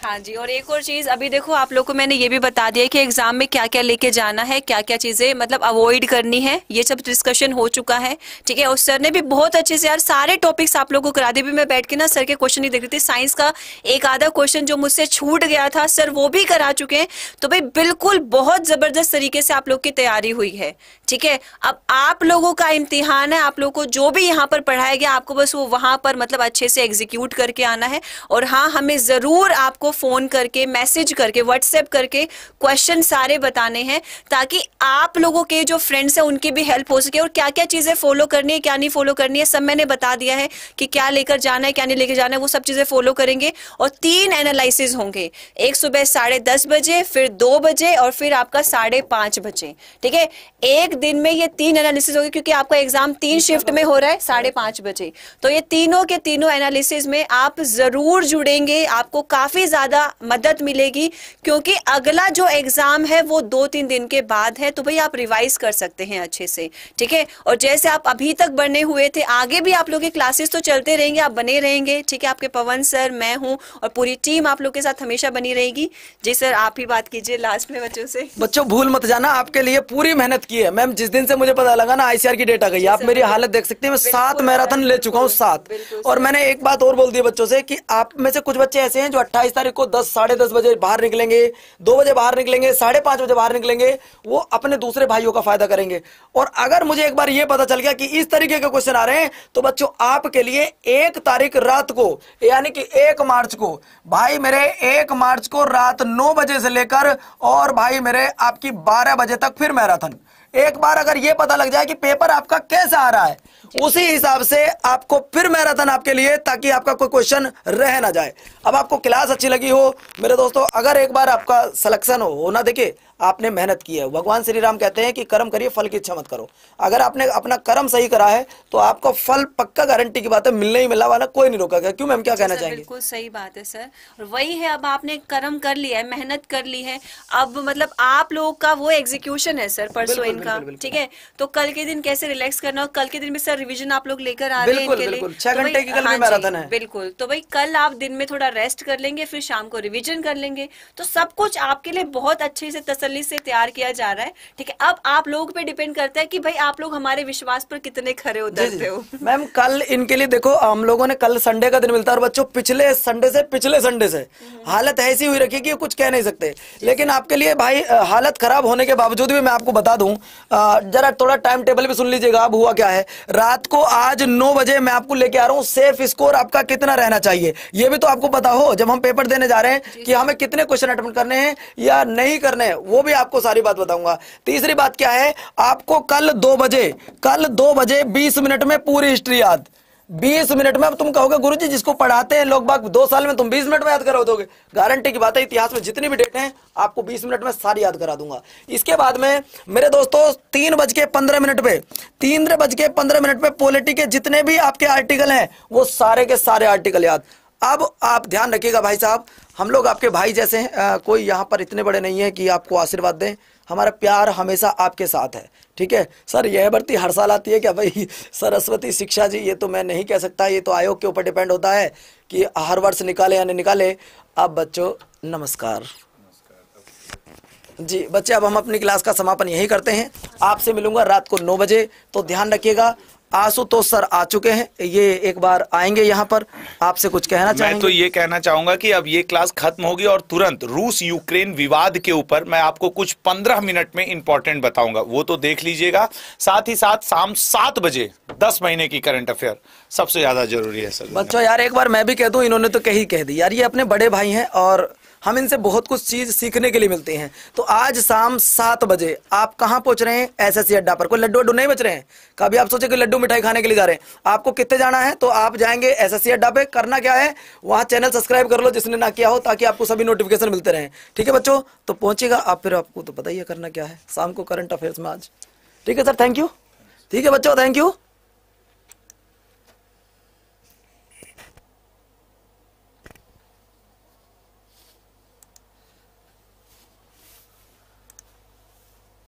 हाँ जी और एक और चीज अभी देखो आप लोग को मैंने ये भी बता दिया कि एग्जाम में क्या क्या लेके जाना है क्या क्या चीजें मतलब अवॉइड करनी है ये सब डिस्कशन हो चुका है ठीक है और सर ने भी बहुत अच्छे से यार सारे टॉपिक्स आप लोगों को करा दिए भी मैं बैठ के ना सर के क्वेश्चन ही देख रही थी साइंस का एक आधा क्वेश्चन जो मुझसे छूट गया था सर वो भी करा चुके हैं तो भाई बिल्कुल बहुत जबरदस्त तरीके से आप लोग की तैयारी हुई है ठीक है अब आप लोगों का इम्तिहान है आप लोगों को जो भी यहाँ पर पढ़ाया गया आपको बस वो वहाँ पर मतलब अच्छे से एग्जीक्यूट करके आना है और हाँ हमें ज़रूर आपको फ़ोन करके मैसेज करके व्हाट्सएप करके क्वेश्चन सारे बताने हैं ताकि आप लोगों के जो फ्रेंड्स हैं उनकी भी हेल्प हो सके और क्या क्या चीज़ें फॉलो करनी है क्या नहीं फॉलो करनी है सब मैंने बता दिया है कि क्या लेकर जाना है क्या नहीं लेकर जाना है वो सब चीज़ें फॉलो करेंगे और तीन एनालिसिस होंगे एक सुबह साढ़े दस बजे फिर दो बजे और फिर आपका साढ़े बजे ठीक है एक दिन में ये तीन एनालिसिस होगी क्योंकि आपका एग्जाम तीन शिफ्ट में हो रहा है साढ़े पांच बजे तो ये तीनों के तीनों एनालिसिस में आप जरूर जुड़ेंगे आपको काफी ज्यादा मदद मिलेगी क्योंकि अगला जो एग्जाम है वो दो तीन दिन के बाद है तो भाई आप रिवाइज कर सकते हैं अच्छे से ठीक है और जैसे आप अभी तक बने हुए थे आगे भी आप लोग के क्लासेस तो चलते रहेंगे आप बने रहेंगे ठीक है आपके पवन सर मैं हूँ और पूरी टीम आप लोग के साथ हमेशा बनी रहेगी जी सर आप ही बात कीजिए लास्ट में बच्चों से बच्चों भूल मत जाना आपके लिए पूरी मेहनत की है मैं मैम जिस दिन से मुझे पता लगा ना आईसीआर की डेट आ गई आप मेरी हालत देख सकते हैं मैं सात मैराथन ले चुका हूँ सात और मैंने एक बात और बोल दी बच्चों से कि आप में से कुछ बच्चे ऐसे हैं जो अट्ठाईस तारीख को दस साढ़े दस बजे बाहर निकलेंगे दो बजे बाहर निकलेंगे साढ़े पांच बजे बाहर निकलेंगे वो अपने दूसरे भाइयों का फायदा करेंगे और अगर मुझे एक बार ये पता चल गया कि इस तरीके के क्वेश्चन आ रहे हैं तो बच्चों आपके लिए एक तारीख रात को यानी कि एक मार्च को भाई मेरे एक मार्च को रात नौ बजे से लेकर और भाई मेरे आपकी बारह बजे तक फिर मैराथन एक बार अगर ये पता लग जाए कि पेपर आपका कैसा आ रहा है उसी हिसाब से आपको फिर मैराथन आपके लिए ताकि आपका कोई क्वेश्चन रह ना जाए अब आपको क्लास अच्छी लगी हो मेरे दोस्तों अगर एक बार आपका सिलेक्शन हो, ना देखिए आपने मेहनत की है भगवान श्री राम कहते हैं कि कर्म करिए फल की इच्छा मत करो अगर आपने अपना कर्म सही करा है तो आपको फल पक्का गारंटी की बात है मिलने ही मिला वाला कोई नहीं रोका क्यों मैम क्या कहना चाहेंगे बिल्कुल सही बात है सर और वही है अब आपने कर्म कर लिया है मेहनत कर ली है अब मतलब आप लोगों का वो एग्जीक्यूशन है सर परसों इनका ठीक है तो कल के दिन कैसे रिलैक्स करना और कल के दिन में सर रिविजन आप लोग लेकर आ रहे हैं छह तो घंटे की मैराथन हाँ है बिल्कुल तो भाई कल आप दिन में थोड़ा रेस्ट कर लेंगे फिर शाम को रिविजन कर लेंगे तो सब कुछ आपके लिए बहुत अच्छे से तसर तसली से तैयार किया जा रहा है ठीक है अब आप लोग पे डिपेंड करता है कि भाई आप लोग हमारे विश्वास पर कितने खरे उतरते हो मैम कल इनके लिए देखो हम लोगों ने कल संडे का दिन मिलता है और बच्चों पिछले संडे से पिछले संडे से हालत ऐसी हुई रखी की कुछ कह नहीं सकते लेकिन आपके लिए भाई हालत खराब होने के बावजूद भी मैं आपको बता दू जरा थोड़ा टाइम टेबल भी सुन लीजिएगा अब हुआ क्या है रात को आज नौ बजे मैं आपको लेके आ रहा हूँ सेफ स्कोर आपका कितना रहना चाहिए ये भी तो आपको पता हो जब हम पेपर देने जा रहे हैं कि हमें कितने क्वेश्चन अटेम्प्ट करने हैं या नहीं करने हैं वो भी आपको सारी बात बताऊंगा तीसरी बात क्या है आपको कल दो बजे कल दो बजे बीस मिनट में पूरी हिस्ट्री याद बीस मिनट में अब तुम कहोगे गुरुजी जिसको पढ़ाते हैं लोग बाग दो साल में तुम बीस मिनट में याद करा दोगे गारंटी की बात है इतिहास में जितनी भी डेट हैं आपको 20 मिनट में सारी याद करा दूंगा इसके बाद में मेरे दोस्तों तीन बज के पंद्रह मिनट पे तीन बज के पंद्रह मिनट पे पॉलिटी के जितने भी आपके आर्टिकल हैं वो सारे के सारे आर्टिकल याद अब आप ध्यान रखिएगा भाई साहब हम लोग आपके भाई जैसे हैं आ, कोई यहाँ पर इतने बड़े नहीं है कि आपको आशीर्वाद दें हमारा प्यार हमेशा आपके साथ है ठीक है सर यह भर्ती हर साल आती है क्या भाई सरस्वती शिक्षा जी ये तो मैं नहीं कह सकता ये तो आयोग के ऊपर डिपेंड होता है कि हर वर्ष निकाले या नहीं निकाले अब बच्चों नमस्कार जी बच्चे अब हम अपनी क्लास का समापन यही करते हैं आपसे मिलूंगा रात को नौ बजे तो ध्यान रखिएगा आशुतोष सर आ चुके हैं ये एक बार आएंगे यहाँ पर आपसे कुछ कहना चाहेंगे मैं तो ये कहना चाहूंगा कि अब ये क्लास खत्म होगी और तुरंत रूस यूक्रेन विवाद के ऊपर मैं आपको कुछ पंद्रह मिनट में इंपॉर्टेंट बताऊंगा वो तो देख लीजिएगा साथ ही साथ शाम सात बजे दस महीने की करंट अफेयर सबसे ज्यादा जरूरी है सर बच्चों यार एक बार मैं भी कह दू इन्होंने तो कही कह दी यार ये अपने बड़े भाई है और हम इनसे बहुत कुछ चीज़ सीखने के लिए मिलती हैं तो आज शाम सात बजे आप कहाँ पहुंच रहे हैं एस एस अड्डा पर कोई लड्डू वड्डू नहीं बच रहे हैं कभी आप सोचे कि लड्डू मिठाई खाने के लिए जा रहे हैं आपको कितने जाना है तो आप जाएंगे एस एस अड्डा पे करना क्या है वहां चैनल सब्सक्राइब कर लो जिसने ना किया हो ताकि आपको सभी नोटिफिकेशन मिलते रहे ठीक है बच्चों तो पहुंचेगा आप फिर आपको तो पता ही करना क्या है शाम को करंट अफेयर्स में आज ठीक है सर थैंक यू ठीक है बच्चों थैंक यू